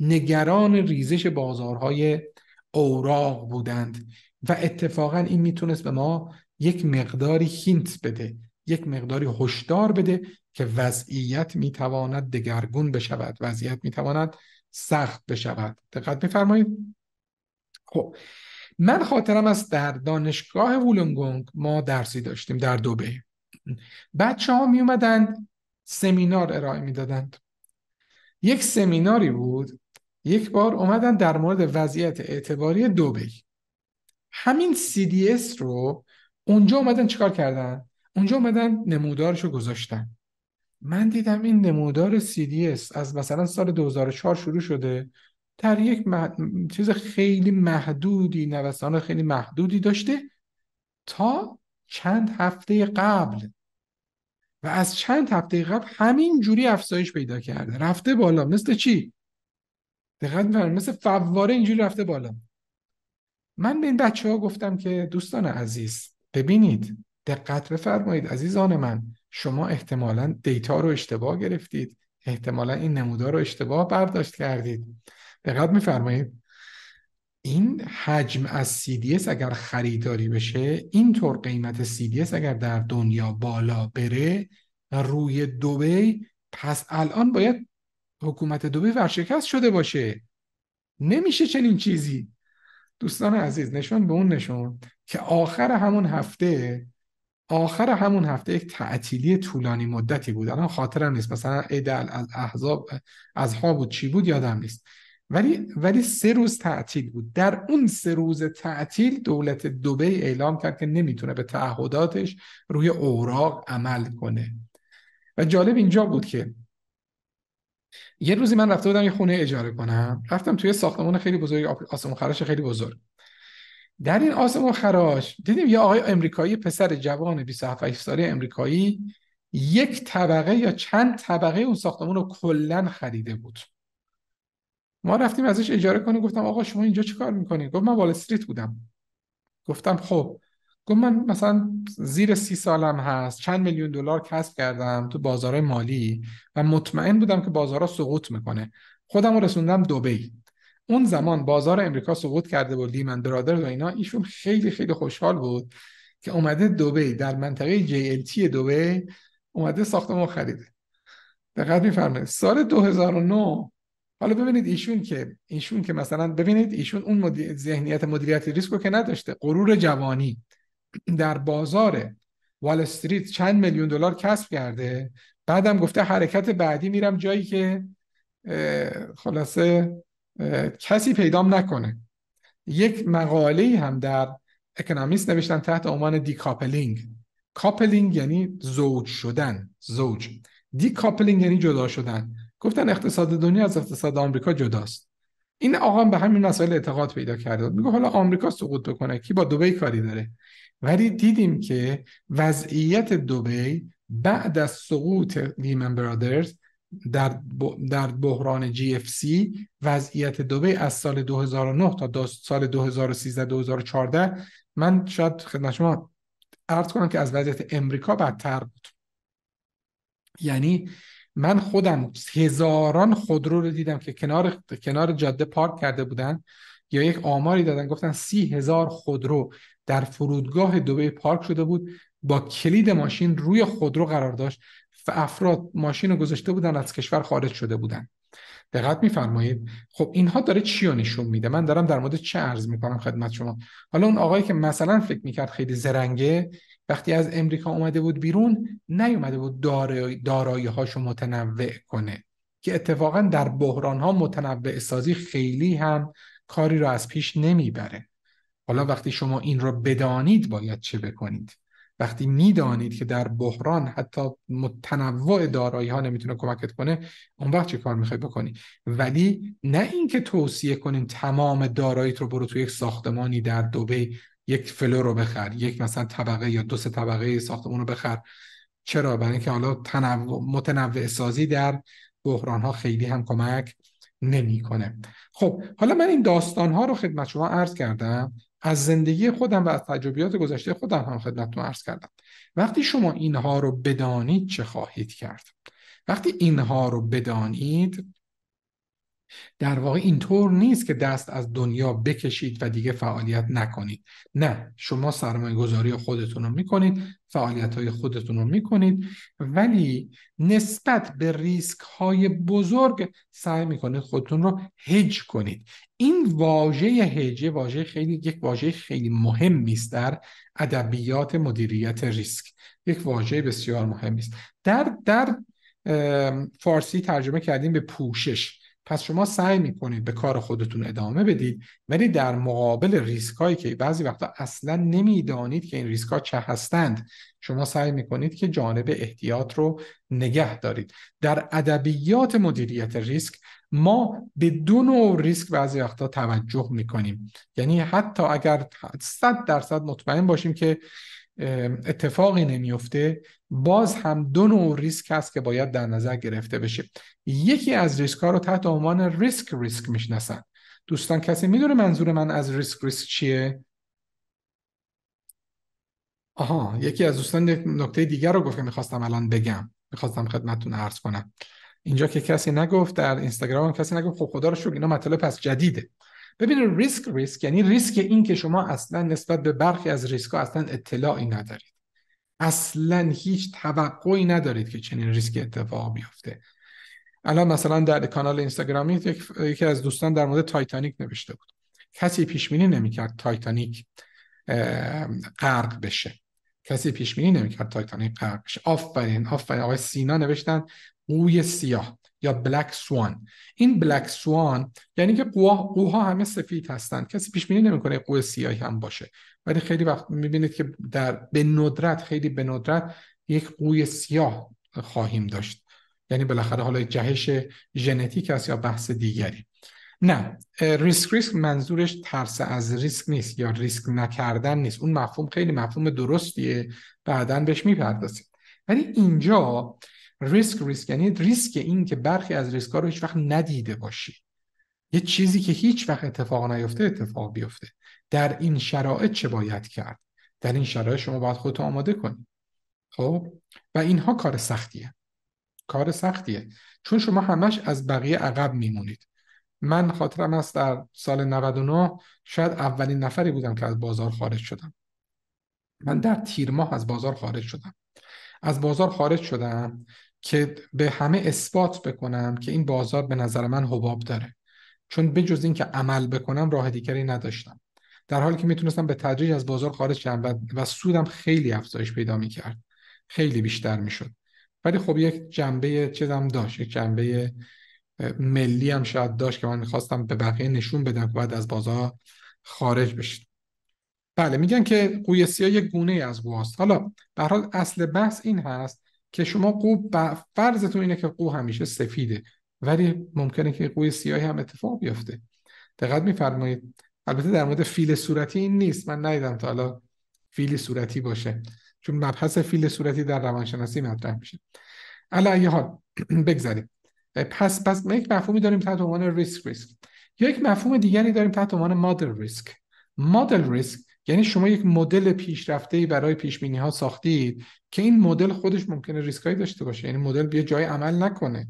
نگران ریزش بازارهای اوراق بودند و اتفاقا این میتونست به ما یک مقداری هینت بده یک مقداری هشدار بده که وضعیت میتواند دگرگون بشود وضعیت میتواند سخت بشود دقت میفرمایید خب من خاطرم از در دانشگاه وولنگونگ ما درسی داشتیم در دوبه بچه ها می اومدن سمینار ارائه میدادند یک سمیناری بود یک بار اومدن در مورد وضعیت اعتباری دوبه همین CDS رو اونجا اومدن چیکار کردن اونجا اومدن نمودارش رو گذاشتن من دیدم این نمودار CDS از مثلا سال 2004 شروع شده در یک چیز خیلی محدودی نوسان خیلی محدودی داشته تا چند هفته قبل و از چند هفته قبل همین جوری افزایش پیدا کرده رفته بالا مثل چی دقیقا مثل فواره اینجوری رفته بالا من به این بچه ها گفتم که دوستان عزیز ببینید دقت بفرمایید عزیزان من شما احتمالا دیتا رو اشتباه گرفتید احتمالا این نمودار رو اشتباه برداشت کردید دقت میفرمایید این حجم از CDS اگر خریداری بشه اینطور قیمت CDS اگر در دنیا بالا بره روی دوبی پس الان باید حکومت دوبی ورشکست شده باشه نمیشه چنین چیزی دوستان عزیز نشون به اون نشون که آخر همون هفته آخر همون هفته یک تعطیلی طولانی مدتی بود الان خاطرم نیست مثلا عید احزاب، از ها بود چی بود یادم نیست ولی ولی سه روز تعطیل بود در اون سه روز تعطیل دولت دبی اعلام کرد که نمیتونه به تعهداتش روی اوراق عمل کنه و جالب اینجا بود که یه روزی من رفته بودم یه خونه اجاره کنم رفتم توی ساختمان خیلی بزرگ آسمون خراش خیلی بزرگ در این آسمان خراش دیدیم یه آقای امریکایی پسر جوان 27 ساله امریکایی یک طبقه یا چند طبقه اون ساختمون رو کلا خریده بود ما رفتیم ازش اجاره کنیم گفتم آقا شما اینجا چه کار میکنی؟ گفت من وال استریت بودم گفتم خب گفت من مثلا زیر سی سالم هست چند میلیون دلار کسب کردم تو بازارهای مالی و مطمئن بودم که بازارها سقوط میکنه خودم رسوندم دبی اون زمان بازار امریکا سقوط کرده بود لیمن برادرز و اینا ایشون خیلی خیلی خوشحال بود که اومده دبی در منطقه جی تی دبی اومده ساختمان خریده دقت میفرمایید سال 2009 حالا ببینید ایشون که ایشون که مثلا ببینید ایشون اون مدی... ذهنیت مدیریت ریسک که نداشته غرور جوانی در بازار وال استریت چند میلیون دلار کسب کرده بعدم گفته حرکت بعدی میرم جایی که خلاصه کسی پیدام نکنه یک مقاله هم در اکنامیست نوشتن تحت عنوان دیکاپلینگ کاپلینگ یعنی زوج شدن زوج دیکاپلینگ یعنی جدا شدن گفتن اقتصاد دنیا از اقتصاد آمریکا جداست این آقا به همین مسائل اعتقاد پیدا کرده میگه حالا آمریکا سقوط بکنه کی با دبی کاری داره ولی دیدیم که وضعیت دبی بعد از سقوط لیمن برادرز در, در بحران جی اف سی وضعیت دبی از سال 2009 تا سال 2013 2014 من شاید خدمت شما عرض کنم که از وضعیت امریکا بدتر بود یعنی من خودم هزاران خودرو رو دیدم که کنار کنار جاده پارک کرده بودن یا یک آماری دادن گفتن سی هزار خودرو در فرودگاه دوبه پارک شده بود با کلید ماشین روی خودرو قرار داشت و افراد ماشین رو گذاشته بودن از کشور خارج شده بودن دقت میفرمایید خب اینها داره چی رو نشون میده من دارم در مورد چه عرض میکنم خدمت شما حالا اون آقایی که مثلا فکر میکرد خیلی زرنگه وقتی از امریکا اومده بود بیرون نیومده بود دارایی هاشو متنوع کنه که اتفاقا در بحران ها متنوع سازی خیلی هم کاری رو از پیش نمیبره حالا وقتی شما این رو بدانید باید چه بکنید وقتی میدانید که در بحران حتی متنوع دارایی ها نمیتونه کمکت کنه اون وقت چه کار میخوای بکنی ولی نه اینکه توصیه کنیم تمام داراییت رو برو تو یک ساختمانی در دوبه... یک فلو رو بخر یک مثلا طبقه یا دو سه طبقه ساختمان رو بخر چرا برای اینکه حالا تنوع متنوع سازی در بحران ها خیلی هم کمک نمیکنه خب حالا من این داستان ها رو خدمت شما عرض کردم از زندگی خودم و از تجربیات گذشته خودم هم خدمتتون عرض کردم وقتی شما اینها رو بدانید چه خواهید کرد وقتی اینها رو بدانید در واقع اینطور نیست که دست از دنیا بکشید و دیگه فعالیت نکنید نه شما سرمایه گذاری خودتون رو میکنید فعالیت های خودتون رو میکنید ولی نسبت به ریسک های بزرگ سعی میکنید خودتون رو هج کنید این واژه هج واژه خیلی یک واژه خیلی مهم است در ادبیات مدیریت ریسک یک واژه بسیار مهمی است در در فارسی ترجمه کردیم به پوشش پس شما سعی میکنید به کار خودتون ادامه بدید ولی در مقابل ریسک هایی که بعضی وقتا اصلا نمیدانید که این ریسک ها چه هستند شما سعی میکنید که جانب احتیاط رو نگه دارید در ادبیات مدیریت ریسک ما به دو نوع ریسک بعضی وقتا توجه میکنیم یعنی حتی اگر 100 درصد مطمئن باشیم که اتفاقی نمیفته باز هم دو نوع ریسک هست که باید در نظر گرفته بشه یکی از ریسک ها رو تحت عنوان ریسک ریسک میشناسن دوستان کسی میدونه منظور من از ریسک ریسک چیه آها یکی از دوستان نکته دیگر رو گفت که میخواستم الان بگم میخواستم خدمتتون عرض کنم اینجا که کسی نگفت در اینستاگرام کسی نگفت خب خدا رو شکر اینا پس جدیده ببینید ریسک ریسک یعنی ریسک این که شما اصلا نسبت به برخی از ریسک ها اصلا اطلاعی ندارید اصلا هیچ توقعی ندارید که چنین ریسک اتفاق بیفته الان مثلا در کانال اینستاگرامی یکی از دوستان در مورد تایتانیک نوشته بود کسی پیش بینی نمیکرد تایتانیک غرق بشه کسی پیش بینی نمیکرد تایتانیک غرق بشه آفرین آفرین آقای سینا نوشتن قوی سیاه یا بلک سوان این بلک سوان یعنی که قوها, قوها همه سفید هستند کسی پیش بینی نمیکنه قوی سیاهی هم باشه ولی خیلی وقت میبینید که در به ندرت خیلی به ندرت یک قوی سیاه خواهیم داشت یعنی بالاخره حالا جهش ژنتیک است یا بحث دیگری نه ریسک ریسک منظورش ترس از ریسک نیست یا ریسک نکردن نیست اون مفهوم خیلی مفهوم درستیه بعدا بهش میپردازیم ولی اینجا ریسک ریسک یعنی ریسک این که برخی از ریسک ها رو هیچ وقت ندیده باشی یه چیزی که هیچ وقت اتفاق نیفته اتفاق بیفته در این شرایط چه باید کرد در این شرایط شما باید خودتو آماده کنی خب و اینها کار سختیه کار سختیه چون شما همش از بقیه عقب میمونید من خاطرم است در سال 99 شاید اولین نفری بودم که از بازار خارج شدم من در تیر ماه از بازار خارج شدم از بازار خارج شدم که به همه اثبات بکنم که این بازار به نظر من حباب داره چون بجز اینکه عمل بکنم راه دیگری نداشتم در حالی که میتونستم به تدریج از بازار خارج شم و, سودم خیلی افزایش پیدا میکرد خیلی بیشتر میشد ولی خب یک جنبه چیزم داشت یک جنبه ملی هم شاید داشت که من میخواستم به بقیه نشون بدم که باید از بازار خارج بشید بله میگن که قوی یک گونه از گوهاست حالا به حال اصل بحث این هست که شما قو فرضتون اینه که قو همیشه سفیده ولی ممکنه که قوی سیاهی هم اتفاق بیفته دقت میفرمایید البته در مورد فیل صورتی این نیست من ندیدم تا حالا فیل صورتی باشه چون مبحث فیل صورتی در روانشناسی مطرح میشه علی یه حال بگذاریم پس پس ما یک مفهومی داریم تحت عنوان ریسک ریسک یا یک مفهوم دیگری داریم تحت عنوان مادل ریسک مادل ریسک یعنی شما یک مدل پیشرفته برای پیش ها ساختید که این مدل خودش ممکنه ریسکایی داشته باشه یعنی مدل بیا جای عمل نکنه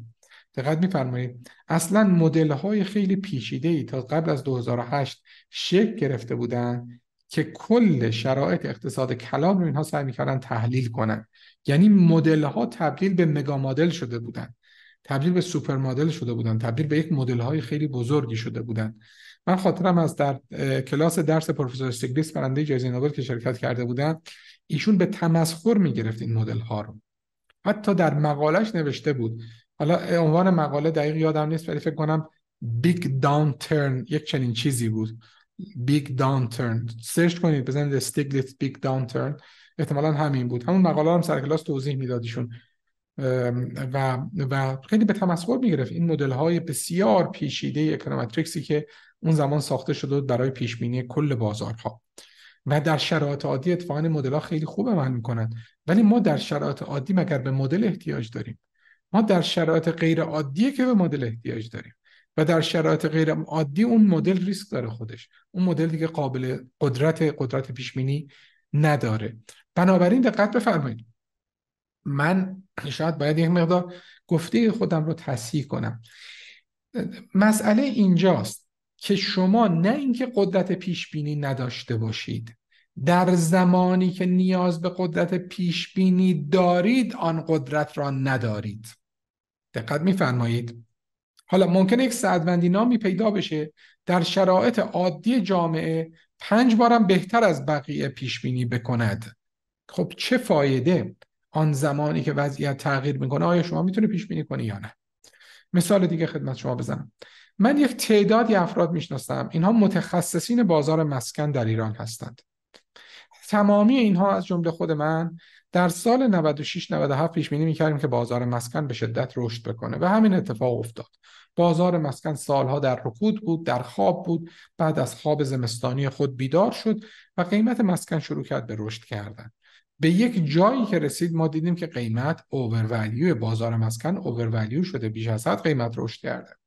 دقت میفرمایید اصلا مدل های خیلی پیچیده ای تا قبل از 2008 شکل گرفته بودن که کل شرایط اقتصاد کلان رو اینها سعی میکردن تحلیل کنن یعنی مدل ها تبدیل به مگا مدل شده بودن تبدیل به سوپر مدل شده بودن تبدیل به یک مدل های خیلی بزرگی شده بودند. من خاطرم از در کلاس درس پروفسور سیگلیس برنده جایزه نوبل که شرکت کرده بودم ایشون به تمسخر میگرفت این مدل ها رو حتی در مقالش نوشته بود حالا عنوان مقاله دقیق یادم نیست ولی فکر کنم بیگ داون ترن یک چنین چیزی بود بیگ داون ترن سرچ کنید بزنید استیگلیت بیگ داون ترن احتمالا همین بود همون مقاله هم سر کلاس توضیح میدادیشون و و خیلی به تمسخر میگرفت این مدل های بسیار پیچیده اکونومتریکسی که اون زمان ساخته شده برای پیش بینی کل بازارها و در شرایط عادی اتفاقا مدل ها خیلی خوب عمل میکنند ولی ما در شرایط عادی مگر به مدل احتیاج داریم ما در شرایط غیر عادیه که به مدل احتیاج داریم و در شرایط غیر عادی اون مدل ریسک داره خودش اون مدل دیگه قابل قدرت قدرت پیش بینی نداره بنابراین دقت بفرمایید من شاید باید یک مقدار گفته خودم رو تصحیح کنم مسئله اینجاست که شما نه اینکه قدرت پیش بینی نداشته باشید در زمانی که نیاز به قدرت پیش بینی دارید آن قدرت را ندارید دقت میفرمایید حالا ممکن یک سعدوندی نامی پیدا بشه در شرایط عادی جامعه پنج بارم بهتر از بقیه پیش بینی بکند خب چه فایده آن زمانی که وضعیت تغییر میکنه آیا شما میتونه پیش بینی کنی یا نه مثال دیگه خدمت شما بزنم من یک تعدادی افراد میشناسم اینها متخصصین بازار مسکن در ایران هستند تمامی اینها از جمله خود من در سال 96 97 پیش بینی میکردیم که بازار مسکن به شدت رشد بکنه و همین اتفاق افتاد بازار مسکن سالها در رکود بود در خواب بود بعد از خواب زمستانی خود بیدار شد و قیمت مسکن شروع کرد به رشد کردن به یک جایی که رسید ما دیدیم که قیمت اوورولیو بازار مسکن اوورولیو شده بیش از حد قیمت رشد کرده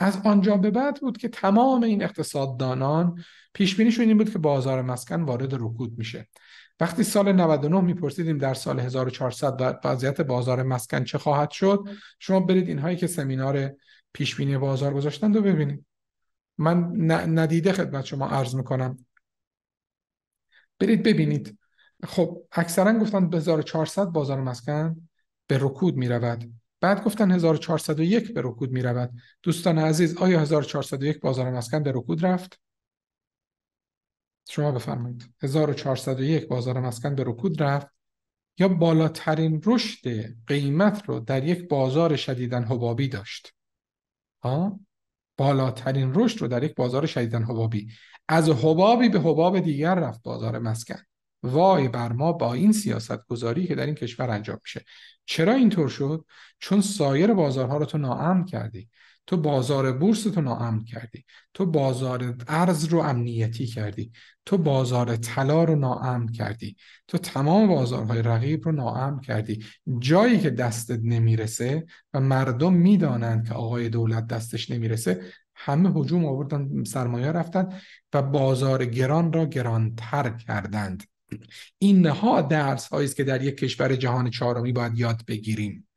از آنجا به بعد بود که تمام این اقتصاددانان پیش بینیشون این بود که بازار مسکن وارد رکود میشه وقتی سال 99 میپرسیدیم در سال 1400 وضعیت بازار مسکن چه خواهد شد شما برید اینهایی که سمینار پیش بینی بازار گذاشتند رو ببینید من ندیده خدمت شما عرض میکنم برید ببینید خب اکثرا گفتن 1400 بازار مسکن به رکود می رود بعد گفتن 1401 به رکود می رود دوستان عزیز آیا 1401 بازار مسکن به رکود رفت شما بفرمایید 1401 بازار مسکن به رکود رفت یا بالاترین رشد قیمت رو در یک بازار شدیدن حبابی داشت ها بالاترین رشد رو در یک بازار شدیدن حبابی از حبابی به حباب دیگر رفت بازار مسکن وای بر ما با این سیاست گذاری که در این کشور انجام میشه چرا اینطور شد چون سایر بازارها رو تو ناامن کردی تو بازار بورس تو ناامن کردی تو بازار ارز رو امنیتی کردی تو بازار طلا رو ناامن کردی تو تمام بازارهای رقیب رو ناامن کردی جایی که دستت نمیرسه و مردم میدانند که آقای دولت دستش نمیرسه همه هجوم آوردن سرمایه رفتن و بازار گران را گرانتر کردند اینها درس هایی است که در یک کشور جهان چهارمی باید یاد بگیریم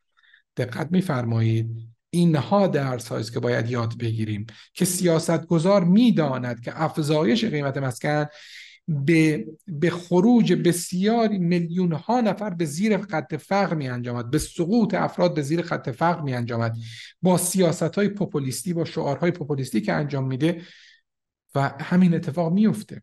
دقت میفرمایید اینها درس هایی است که باید یاد بگیریم که سیاستگزار میداند که افزایش قیمت مسکن به, به خروج بسیاری میلیون ها نفر به زیر خط فقر می انجامد به سقوط افراد به زیر خط فقر می انجامد با سیاست های پوپولیستی با شعارهای پوپولیستی که انجام میده و همین اتفاق میفته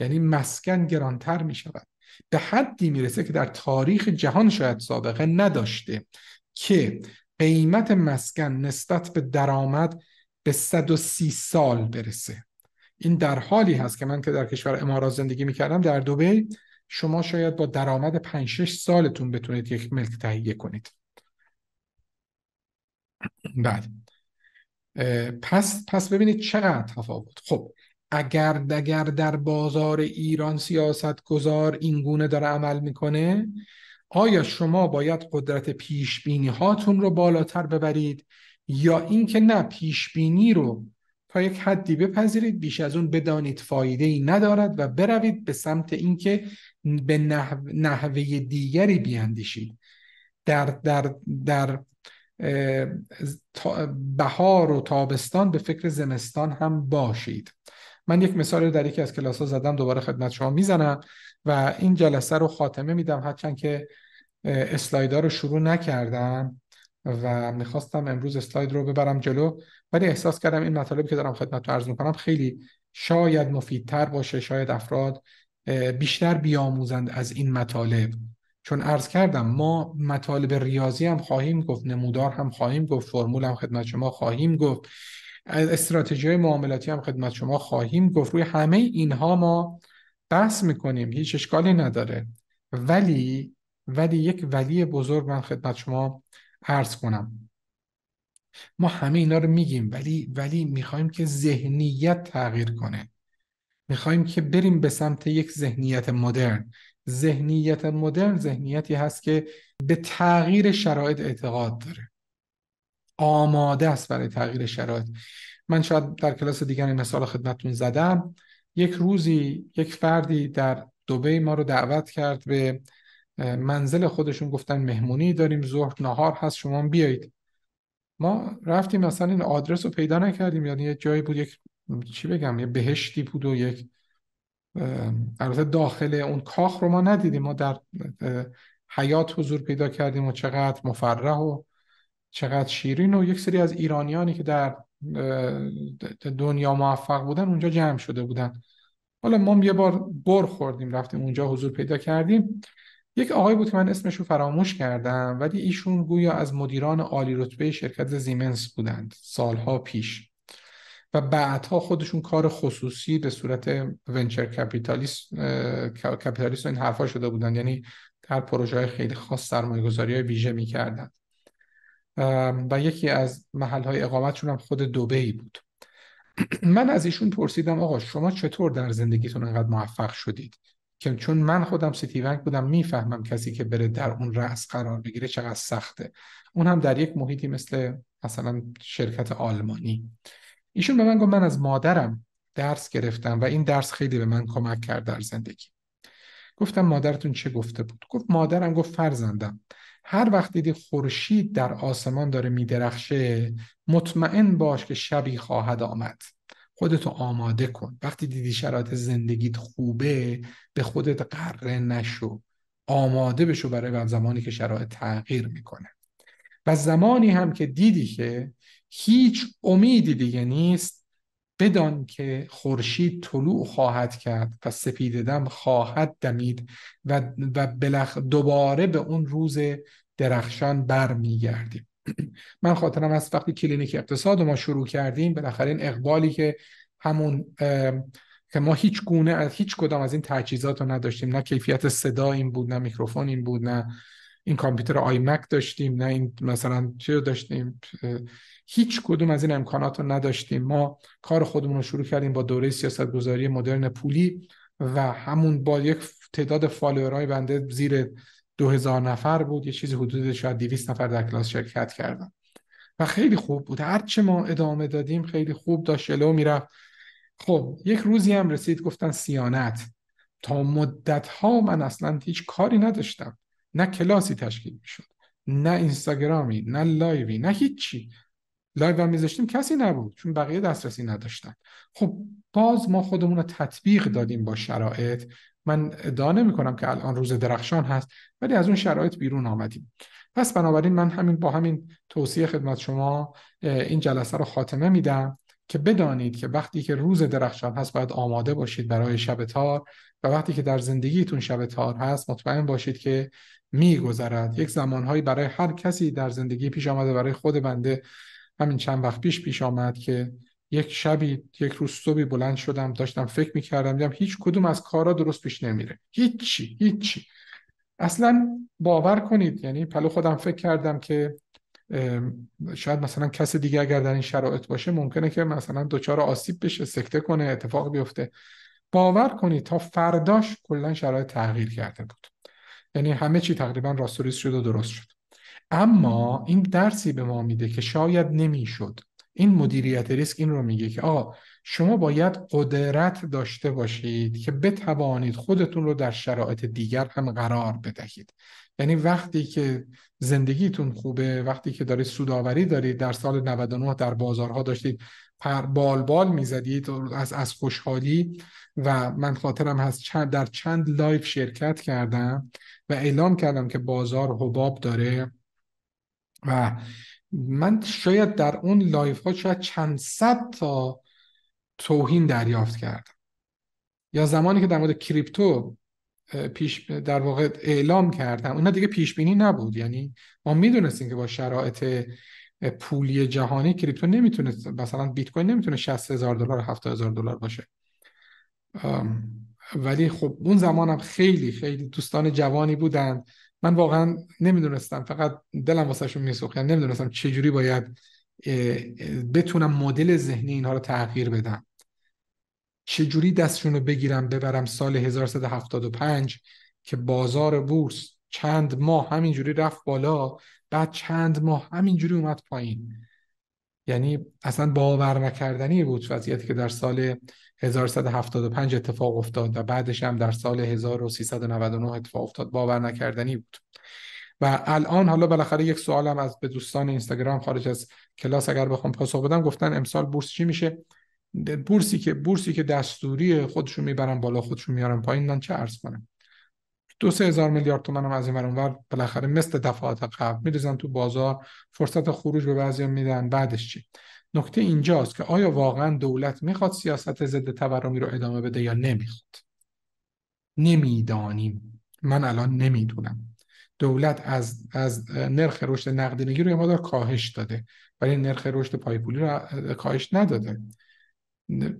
یعنی مسکن گرانتر می شود به حدی میرسه که در تاریخ جهان شاید سابقه نداشته که قیمت مسکن نسبت به درآمد به 130 سال برسه این در حالی هست که من که در کشور امارات زندگی میکردم در دوبه شما شاید با درآمد 5 6 سالتون بتونید یک ملک تهیه کنید بعد بله. پس پس ببینید چقدر تفاوت خب اگر دگر در بازار ایران سیاست گذار این گونه داره عمل میکنه آیا شما باید قدرت پیش بینی هاتون رو بالاتر ببرید یا اینکه نه پیش بینی رو تا یک حدی بپذیرید بیش از اون بدانید فایده ای ندارد و بروید به سمت اینکه به نحوه دیگری بیاندیشید در در در بهار و تابستان به فکر زمستان هم باشید من یک مثال رو در یکی از کلاس ها زدم دوباره خدمت شما میزنم و این جلسه رو خاتمه میدم هرچند که ها رو شروع نکردم و میخواستم امروز اسلاید رو ببرم جلو ولی احساس کردم این مطالبی که دارم خدمت عرض میکنم خیلی شاید مفیدتر باشه شاید افراد بیشتر بیاموزند از این مطالب چون عرض کردم ما مطالب ریاضی هم خواهیم گفت نمودار هم خواهیم گفت فرمول هم خدمت شما خواهیم گفت از استراتژی های معاملاتی هم خدمت شما خواهیم گفت روی همه اینها ما بحث میکنیم هیچ اشکالی نداره ولی ولی یک ولی بزرگ من خدمت شما عرض کنم ما همه اینا رو میگیم ولی ولی میخوایم که ذهنیت تغییر کنه میخوایم که بریم به سمت یک ذهنیت مدرن ذهنیت مدرن ذهنیتی هست که به تغییر شرایط اعتقاد داره آماده است برای تغییر شرایط من شاید در کلاس دیگر این مثال خدمتون زدم یک روزی یک فردی در دوبه ما رو دعوت کرد به منزل خودشون گفتن مهمونی داریم ظهر نهار هست شما بیایید ما رفتیم مثلا این آدرس رو پیدا نکردیم یعنی یه جایی بود یک چی بگم یه بهشتی بود و یک البته داخل اون کاخ رو ما ندیدیم ما در حیات حضور پیدا کردیم و چقدر مفرح و چقدر شیرین و یک سری از ایرانیانی که در دنیا موفق بودن اونجا جمع شده بودن حالا ما یه بار بر خوردیم رفتیم اونجا حضور پیدا کردیم یک آقای بود که من اسمش رو فراموش کردم ولی ایشون گویا از مدیران عالی رتبه شرکت زیمنس بودند سالها پیش و بعدها خودشون کار خصوصی به صورت ونچر کپیتالیست کپیتالیست این حرفا شده بودند یعنی در پروژه های خیلی خاص سرمایه گذاری های ویژه میکردن و یکی از محلهای اقامتشون هم خود دوبهی بود من از ایشون پرسیدم آقا شما چطور در زندگیتون انقدر موفق شدید که چون من خودم سیتی ونک بودم میفهمم کسی که بره در اون رأس قرار بگیره چقدر سخته اون هم در یک محیطی مثل مثلا شرکت آلمانی ایشون به من گفت من از مادرم درس گرفتم و این درس خیلی به من کمک کرد در زندگی گفتم مادرتون چه گفته بود گفت مادرم گفت فرزندم هر وقت دیدی خورشید در آسمان داره میدرخشه مطمئن باش که شبی خواهد آمد خودتو آماده کن وقتی دیدی شرایط زندگیت خوبه به خودت قره نشو آماده بشو برای زمانی که شرایط تغییر میکنه و زمانی هم که دیدی که هیچ امیدی دیگه نیست بدان که خورشید طلوع خواهد کرد و سپید دم خواهد دمید و, و بلخ دوباره به اون روز درخشان برمیگردیم من خاطرم از وقتی کلینیک اقتصاد ما شروع کردیم بالاخره این اقبالی که همون که ما هیچ گونه از هیچ کدام از این تجهیزات رو نداشتیم نه کیفیت صدا این بود نه میکروفون این بود نه این کامپیوتر آی مک داشتیم نه این مثلا چی رو داشتیم هیچ کدوم از این امکانات رو نداشتیم ما کار خودمون رو شروع کردیم با دوره سیاست گذاری مدرن پولی و همون با یک تعداد فالوورای بنده زیر 2000 نفر بود یه چیزی حدود شاید 200 نفر در کلاس شرکت کردن و خیلی خوب بود چه ما ادامه دادیم خیلی خوب داشت جلو میرفت خب یک روزی هم رسید گفتن سیانت تا مدت ها من اصلا هیچ کاری نداشتم نه کلاسی تشکیل میشد نه اینستاگرامی نه لایوی نه هیچی لایو هم میذاشتیم کسی نبود چون بقیه دسترسی نداشتن خب باز ما خودمون رو تطبیق دادیم با شرایط من ادعا نمیکنم کنم که الان روز درخشان هست ولی از اون شرایط بیرون آمدیم پس بنابراین من همین با همین توصیه خدمت شما این جلسه رو خاتمه میدم که بدانید که وقتی که روز درخشان هست باید آماده باشید برای شب تار و وقتی که در زندگیتون شب تار هست مطمئن باشید که میگذرد یک زمانهایی برای هر کسی در زندگی پیش آمده برای خود بنده همین چند وقت پیش پیش آمد که یک شبی یک روز صبحی بلند شدم داشتم فکر میکردم دیدم هیچ کدوم از کارا درست پیش نمیره هیچی هیچی اصلا باور کنید یعنی پلو خودم فکر کردم که شاید مثلا کس دیگه اگر در این شرایط باشه ممکنه که مثلا دچار آسیب بشه سکته کنه اتفاق بیفته باور کنید تا فرداش کلا شرایط تغییر کرده بود یعنی همه چی تقریبا راستوریس شد و درست شد اما این درسی به ما میده که شاید نمیشد این مدیریت ریسک این رو میگه که آقا شما باید قدرت داشته باشید که بتوانید خودتون رو در شرایط دیگر هم قرار بدهید یعنی وقتی که زندگیتون خوبه وقتی که دارید سوداوری دارید در سال 99 در بازارها داشتید پر بال بال میزدید از از خوشحالی و من خاطرم هست چند در چند لایف شرکت کردم و اعلام کردم که بازار حباب داره و من شاید در اون لایف ها شاید چند صد تا توهین دریافت کردم یا زمانی که در مورد کریپتو پیش در واقع اعلام کردم اینها دیگه پیش بینی نبود یعنی ما میدونستیم که با شرایط پولی جهانی کریپتو نمیتونه مثلا بیت کوین نمیتونه 60 هزار دلار 70 هزار دلار باشه ولی خب اون زمانم خیلی خیلی دوستان جوانی بودن من واقعا نمیدونستم فقط دلم واسهشون میسوخت یعنی نمیدونستم چجوری باید بتونم مدل ذهنی اینها رو تغییر بدم چجوری دستشون رو بگیرم ببرم سال 1375 که بازار بورس چند ماه همینجوری رفت بالا بعد چند ماه همینجوری اومد پایین یعنی اصلا باور نکردنی بود وضعیتی که در سال 1175 اتفاق افتاد و بعدش هم در سال 1399 اتفاق افتاد باور نکردنی بود و الان حالا بالاخره یک سوالم از به دوستان اینستاگرام خارج از کلاس اگر بخوام پاسخ بدم گفتن امسال بورس چی میشه بورسی که بورسی که دستوری خودشون میبرن بالا خودشون میارن پایین من چه عرض کنم دو سه هزار میلیارد تومن هم از این ورانور بالاخره مثل دفعات قبل میریزن تو بازار فرصت خروج به بعضی میدن بعدش چی نکته اینجاست که آیا واقعا دولت میخواد سیاست ضد تورمی رو ادامه بده یا نمیخواد نمیدانیم من الان نمیدونم دولت از, از نرخ رشد نقدینگی رو یه کاهش داده ولی نرخ رشد پایپولی رو کاهش نداده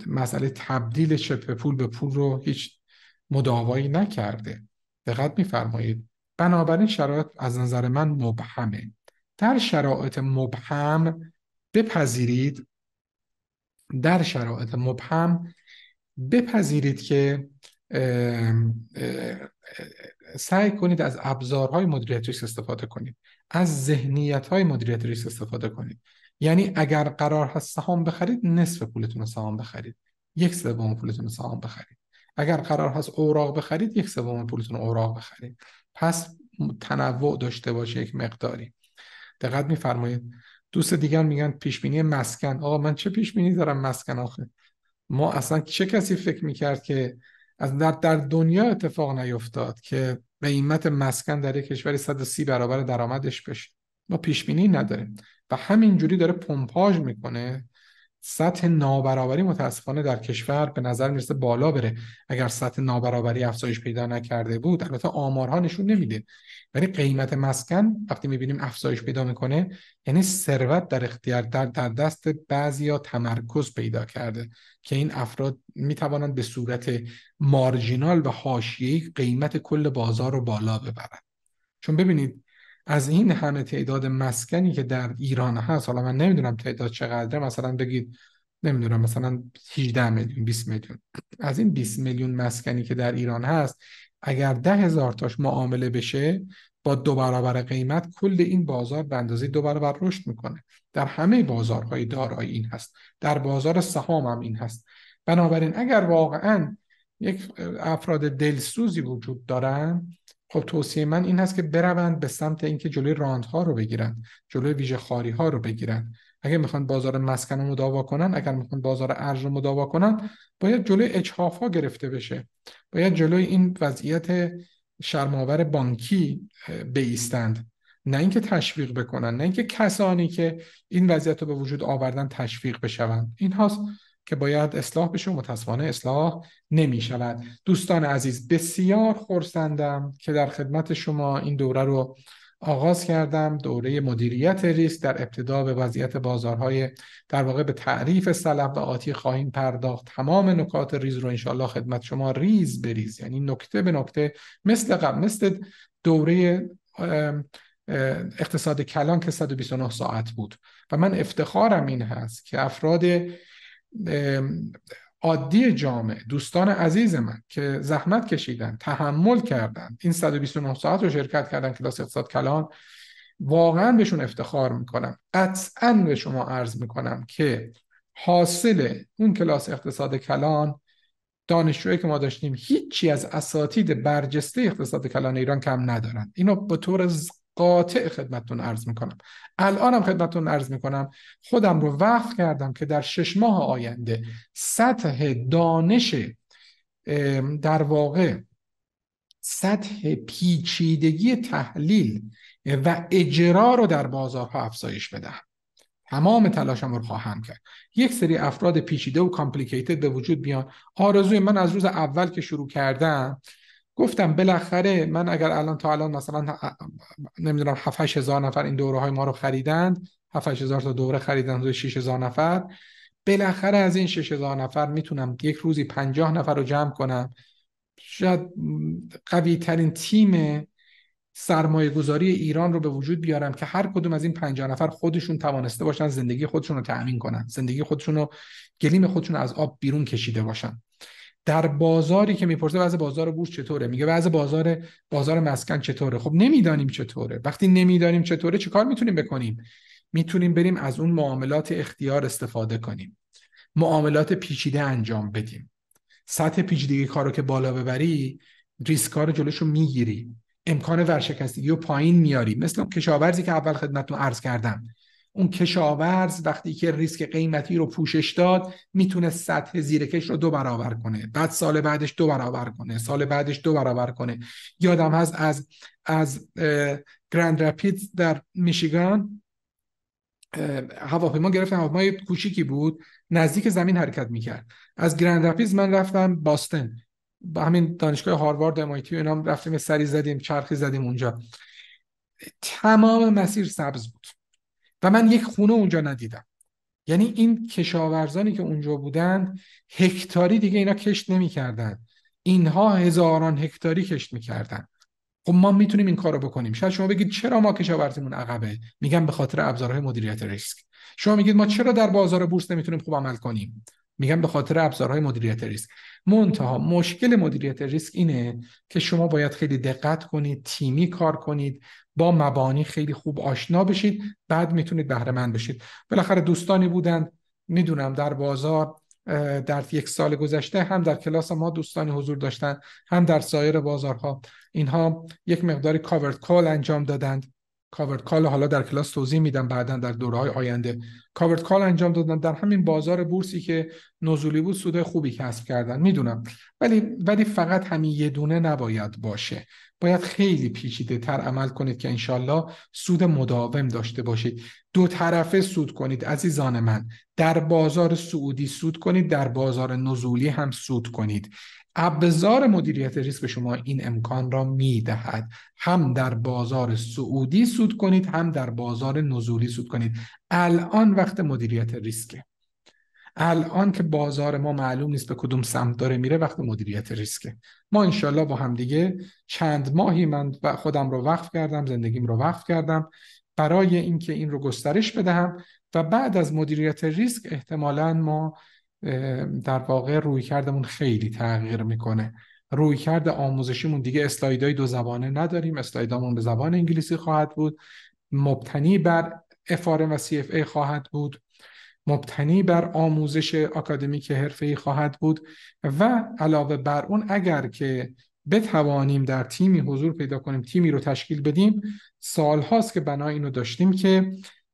مسئله تبدیل چپ پول به پول رو هیچ مداوایی نکرده دقت میفرمایید بنابراین شرایط از نظر من مبهمه در شرایط مبهم بپذیرید در شرایط مبهم بپذیرید که سعی کنید از ابزارهای مدیریت ریسک استفاده کنید از ذهنیت های مدیریت استفاده کنید یعنی اگر قرار هست سهام بخرید نصف پولتون رو سهام بخرید یک سوم پولتون رو سهام بخرید اگر قرار هست اوراق بخرید یک سوم پولتون اوراق بخرید پس تنوع داشته باشه یک مقداری دقت میفرمایید دوست دیگر میگن پیش بینی مسکن آقا من چه پیش بینی دارم مسکن آخه ما اصلا چه کسی فکر میکرد که از در, در دنیا اتفاق نیفتاد که قیمت مسکن در یک کشوری 130 برابر درآمدش بشه ما پیش بینی نداریم و همینجوری داره پمپاژ میکنه سطح نابرابری متاسفانه در کشور به نظر میرسه بالا بره اگر سطح نابرابری افزایش پیدا نکرده بود البته آمارها نشون نمیده ولی قیمت مسکن وقتی میبینیم افزایش پیدا میکنه یعنی ثروت در اختیار در, در دست ها تمرکز پیدا کرده که این افراد میتوانند به صورت مارجینال و حاشیه‌ای قیمت کل بازار رو بالا ببرند چون ببینید از این همه تعداد مسکنی که در ایران هست حالا من نمیدونم تعداد چقدره مثلا بگید نمیدونم مثلا 18 میلیون 20 میلیون از این 20 میلیون مسکنی که در ایران هست اگر ده هزار تاش معامله بشه با دو برابر قیمت کل این بازار به اندازه دو برابر رشد میکنه در همه بازارهای دارایی این هست در بازار سهام هم این هست بنابراین اگر واقعا یک افراد دلسوزی وجود دارن خب توصیه من این هست که بروند به سمت اینکه جلوی راندها رو بگیرند جلوی ویژه خاری ها رو بگیرند اگر میخوان بازار مسکن رو مداوا کنن اگر میخوان بازار ارز رو مداوا کنن باید جلوی اچهاف ها گرفته بشه باید جلوی این وضعیت شرماور بانکی بیستند نه اینکه تشویق بکنن نه اینکه کسانی که این وضعیت رو به وجود آوردن تشویق بشوند این هاست که باید اصلاح بشه و متاسفانه اصلاح نمی شود دوستان عزیز بسیار خورسندم که در خدمت شما این دوره رو آغاز کردم دوره مدیریت ریسک در ابتدا به وضعیت بازارهای در واقع به تعریف سلب و آتی خواهیم پرداخت تمام نکات ریز رو انشاءالله خدمت شما ریز بریز یعنی نکته به نکته مثل قبل مثل دوره اقتصاد کلان که 129 ساعت بود و من افتخارم این هست که افراد عادی جامعه دوستان عزیز من که زحمت کشیدن تحمل کردن این 129 ساعت رو شرکت کردن کلاس اقتصاد کلان واقعا بهشون افتخار میکنم قطعا به شما عرض میکنم که حاصل اون کلاس اقتصاد کلان دانشجویی که ما داشتیم هیچی از اساتید برجسته اقتصاد کلان ایران کم ندارن اینو به طور قاطع خدمتتون عرض میکنم الانم خدمتتون عرض میکنم خودم رو وقف کردم که در شش ماه آینده سطح دانش در واقع سطح پیچیدگی تحلیل و اجرا رو در بازارها افزایش بدهم تمام تلاشم رو خواهم کرد یک سری افراد پیچیده و کامپلیکیتد به وجود بیان آرزوی من از روز اول که شروع کردم گفتم بالاخره من اگر الان تا الان مثلا نمیدونم 7 هزار نفر این دوره های ما رو خریدند 7 هزار تا دوره خریدن و 6 هزار نفر بالاخره از این 6 هزار نفر میتونم یک روزی 50 نفر رو جمع کنم شاید قوی ترین تیم سرمایه گذاری ایران رو به وجود بیارم که هر کدوم از این 50 نفر خودشون توانسته باشن زندگی خودشون رو تأمین کنن زندگی خودشون رو گلیم خودشون از آب بیرون کشیده باشن در بازاری که میپرسه وضع بازار بورس چطوره میگه وضع بازار بازار مسکن چطوره خب نمیدانیم چطوره وقتی نمیدانیم چطوره کار میتونیم بکنیم میتونیم بریم از اون معاملات اختیار استفاده کنیم معاملات پیچیده انجام بدیم سطح پیچیدگی کارو که بالا ببری ریسک رو جلوش رو میگیری امکان ورشکستگی رو پایین میاری مثل کشاورزی که اول خدمتتون عرض کردم اون کشاورز وقتی که ریسک قیمتی رو پوشش داد میتونه سطح زیرکش رو دو برابر کنه بعد سال بعدش دو برابر کنه سال بعدش دو برابر کنه یادم هست از از گرند رپید در میشیگان هواپیما گرفتم یه کوچیکی بود نزدیک زمین حرکت میکرد از گراند رپیدز من رفتم باستن با همین دانشگاه هاروارد آی و اینا رفتیم سری زدیم چرخی زدیم اونجا تمام مسیر سبز بود و من یک خونه اونجا ندیدم یعنی این کشاورزانی که اونجا بودند هکتاری دیگه اینا کشت نمیکردند اینها هزاران هکتاری کشت میکردن خب ما میتونیم این کارو بکنیم شاید شما بگید چرا ما کشاورزیمون عقبه میگم به خاطر ابزارهای مدیریت ریسک شما میگید ما چرا در بازار بورس نمیتونیم خوب عمل کنیم میگم به خاطر ابزارهای مدیریت ریسک منتها مشکل مدیریت ریسک اینه که شما باید خیلی دقت کنید تیمی کار کنید با مبانی خیلی خوب آشنا بشید بعد میتونید بهره مند بشید بالاخره دوستانی بودند میدونم در بازار در یک سال گذشته هم در کلاس ما دوستانی حضور داشتن هم در سایر بازارها اینها یک مقداری کاورد کال انجام دادند کاورت کال حالا در کلاس توضیح میدم بعدا در دوره های آینده کاورت کال انجام دادن در همین بازار بورسی که نزولی بود سود خوبی کسب کردن میدونم ولی ولی فقط همین یه دونه نباید باشه باید خیلی پیچیده تر عمل کنید که انشالله سود مداوم داشته باشید دو طرفه سود کنید عزیزان من در بازار سعودی سود کنید در بازار نزولی هم سود کنید ابزار مدیریت ریسک به شما این امکان را میدهد هم در بازار سعودی سود کنید هم در بازار نزولی سود کنید الان وقت مدیریت ریسکه الان که بازار ما معلوم نیست به کدوم سمت داره میره وقت مدیریت ریسکه ما انشالله با همدیگه چند ماهی من خودم رو وقف کردم زندگیم رو وقف کردم برای اینکه این رو گسترش بدهم و بعد از مدیریت ریسک احتمالا ما در واقع روی کردمون خیلی تغییر میکنه روی کرد آموزشیمون دیگه اسلایدای دو زبانه نداریم اسلایدامون به زبان انگلیسی خواهد بود مبتنی بر FRM و CFA خواهد بود مبتنی بر آموزش اکادمیک حرفه‌ای خواهد بود و علاوه بر اون اگر که بتوانیم در تیمی حضور پیدا کنیم تیمی رو تشکیل بدیم سال هاست که بنا اینو داشتیم که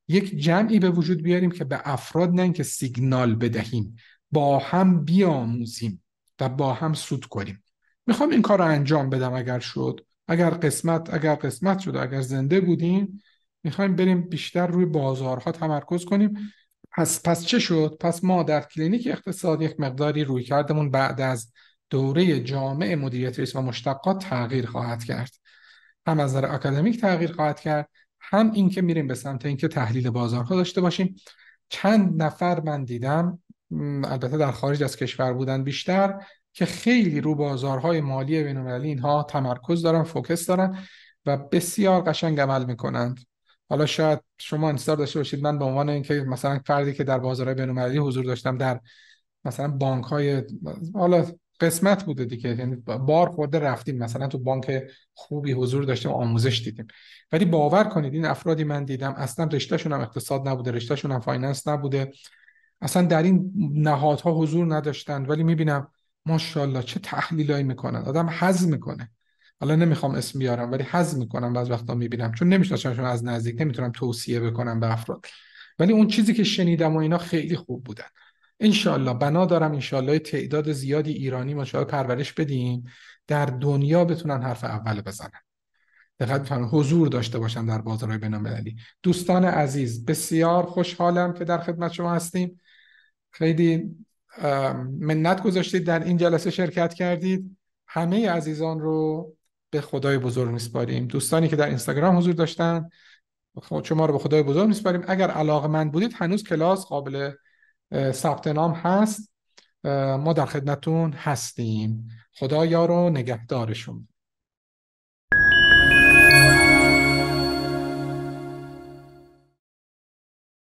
یک جمعی به وجود بیاریم که به افراد نه که سیگنال بدهیم با هم بیاموزیم و با هم سود کنیم میخوام این کار رو انجام بدم اگر شد اگر قسمت اگر قسمت شد اگر زنده بودیم میخوایم بریم بیشتر روی بازارها تمرکز کنیم پس پس چه شد پس ما در کلینیک اقتصاد یک مقداری روی کردمون بعد از دوره جامع مدیریت و مشتقات تغییر خواهد کرد هم از نظر اکادمیک تغییر خواهد کرد هم اینکه میریم به سمت اینکه تحلیل بازارها داشته باشیم چند نفر من دیدم البته در خارج از کشور بودن بیشتر که خیلی رو بازارهای مالی بینالمللی اینها تمرکز دارن فوکس دارن و بسیار قشنگ عمل میکنند حالا شاید شما انتظار داشته باشید من به عنوان اینکه مثلا فردی که در بازارهای بینالمللی حضور داشتم در مثلا بانک های حالا قسمت بوده دیگه یعنی بار خورده رفتیم مثلا تو بانک خوبی حضور داشتیم آموزش دیدیم ولی باور کنید این افرادی من دیدم اصلا رشتهشون هم اقتصاد نبوده رشتهشون هم فایننس نبوده اصلا در این نهادها حضور نداشتند ولی میبینم ماشاءالله چه تحلیلایی میکنن آدم حزم میکنه حالا نمیخوام اسم بیارم ولی حزم میکنم بعض وقتا میبینم چون نمیشناسمشون از نزدیک نمیتونم توصیه بکنم به افراد ولی اون چیزی که شنیدم و اینا خیلی خوب بودن انشالله بنا دارم انشالله تعداد زیادی ایرانی ماشاءالله پرورش بدیم در دنیا بتونن حرف اول بزنن دقت حضور داشته باشم در بازارهای بین‌المللی دوستان عزیز بسیار خوشحالم که در خدمت شما هستیم خیلی منت گذاشتید در این جلسه شرکت کردید همه عزیزان رو به خدای بزرگ میسپاریم دوستانی که در اینستاگرام حضور داشتن خب شما رو به خدای بزرگ میسپاریم اگر علاقه من بودید هنوز کلاس قابل ثبت نام هست ما در خدمتون هستیم خدا یار و نگهدارشون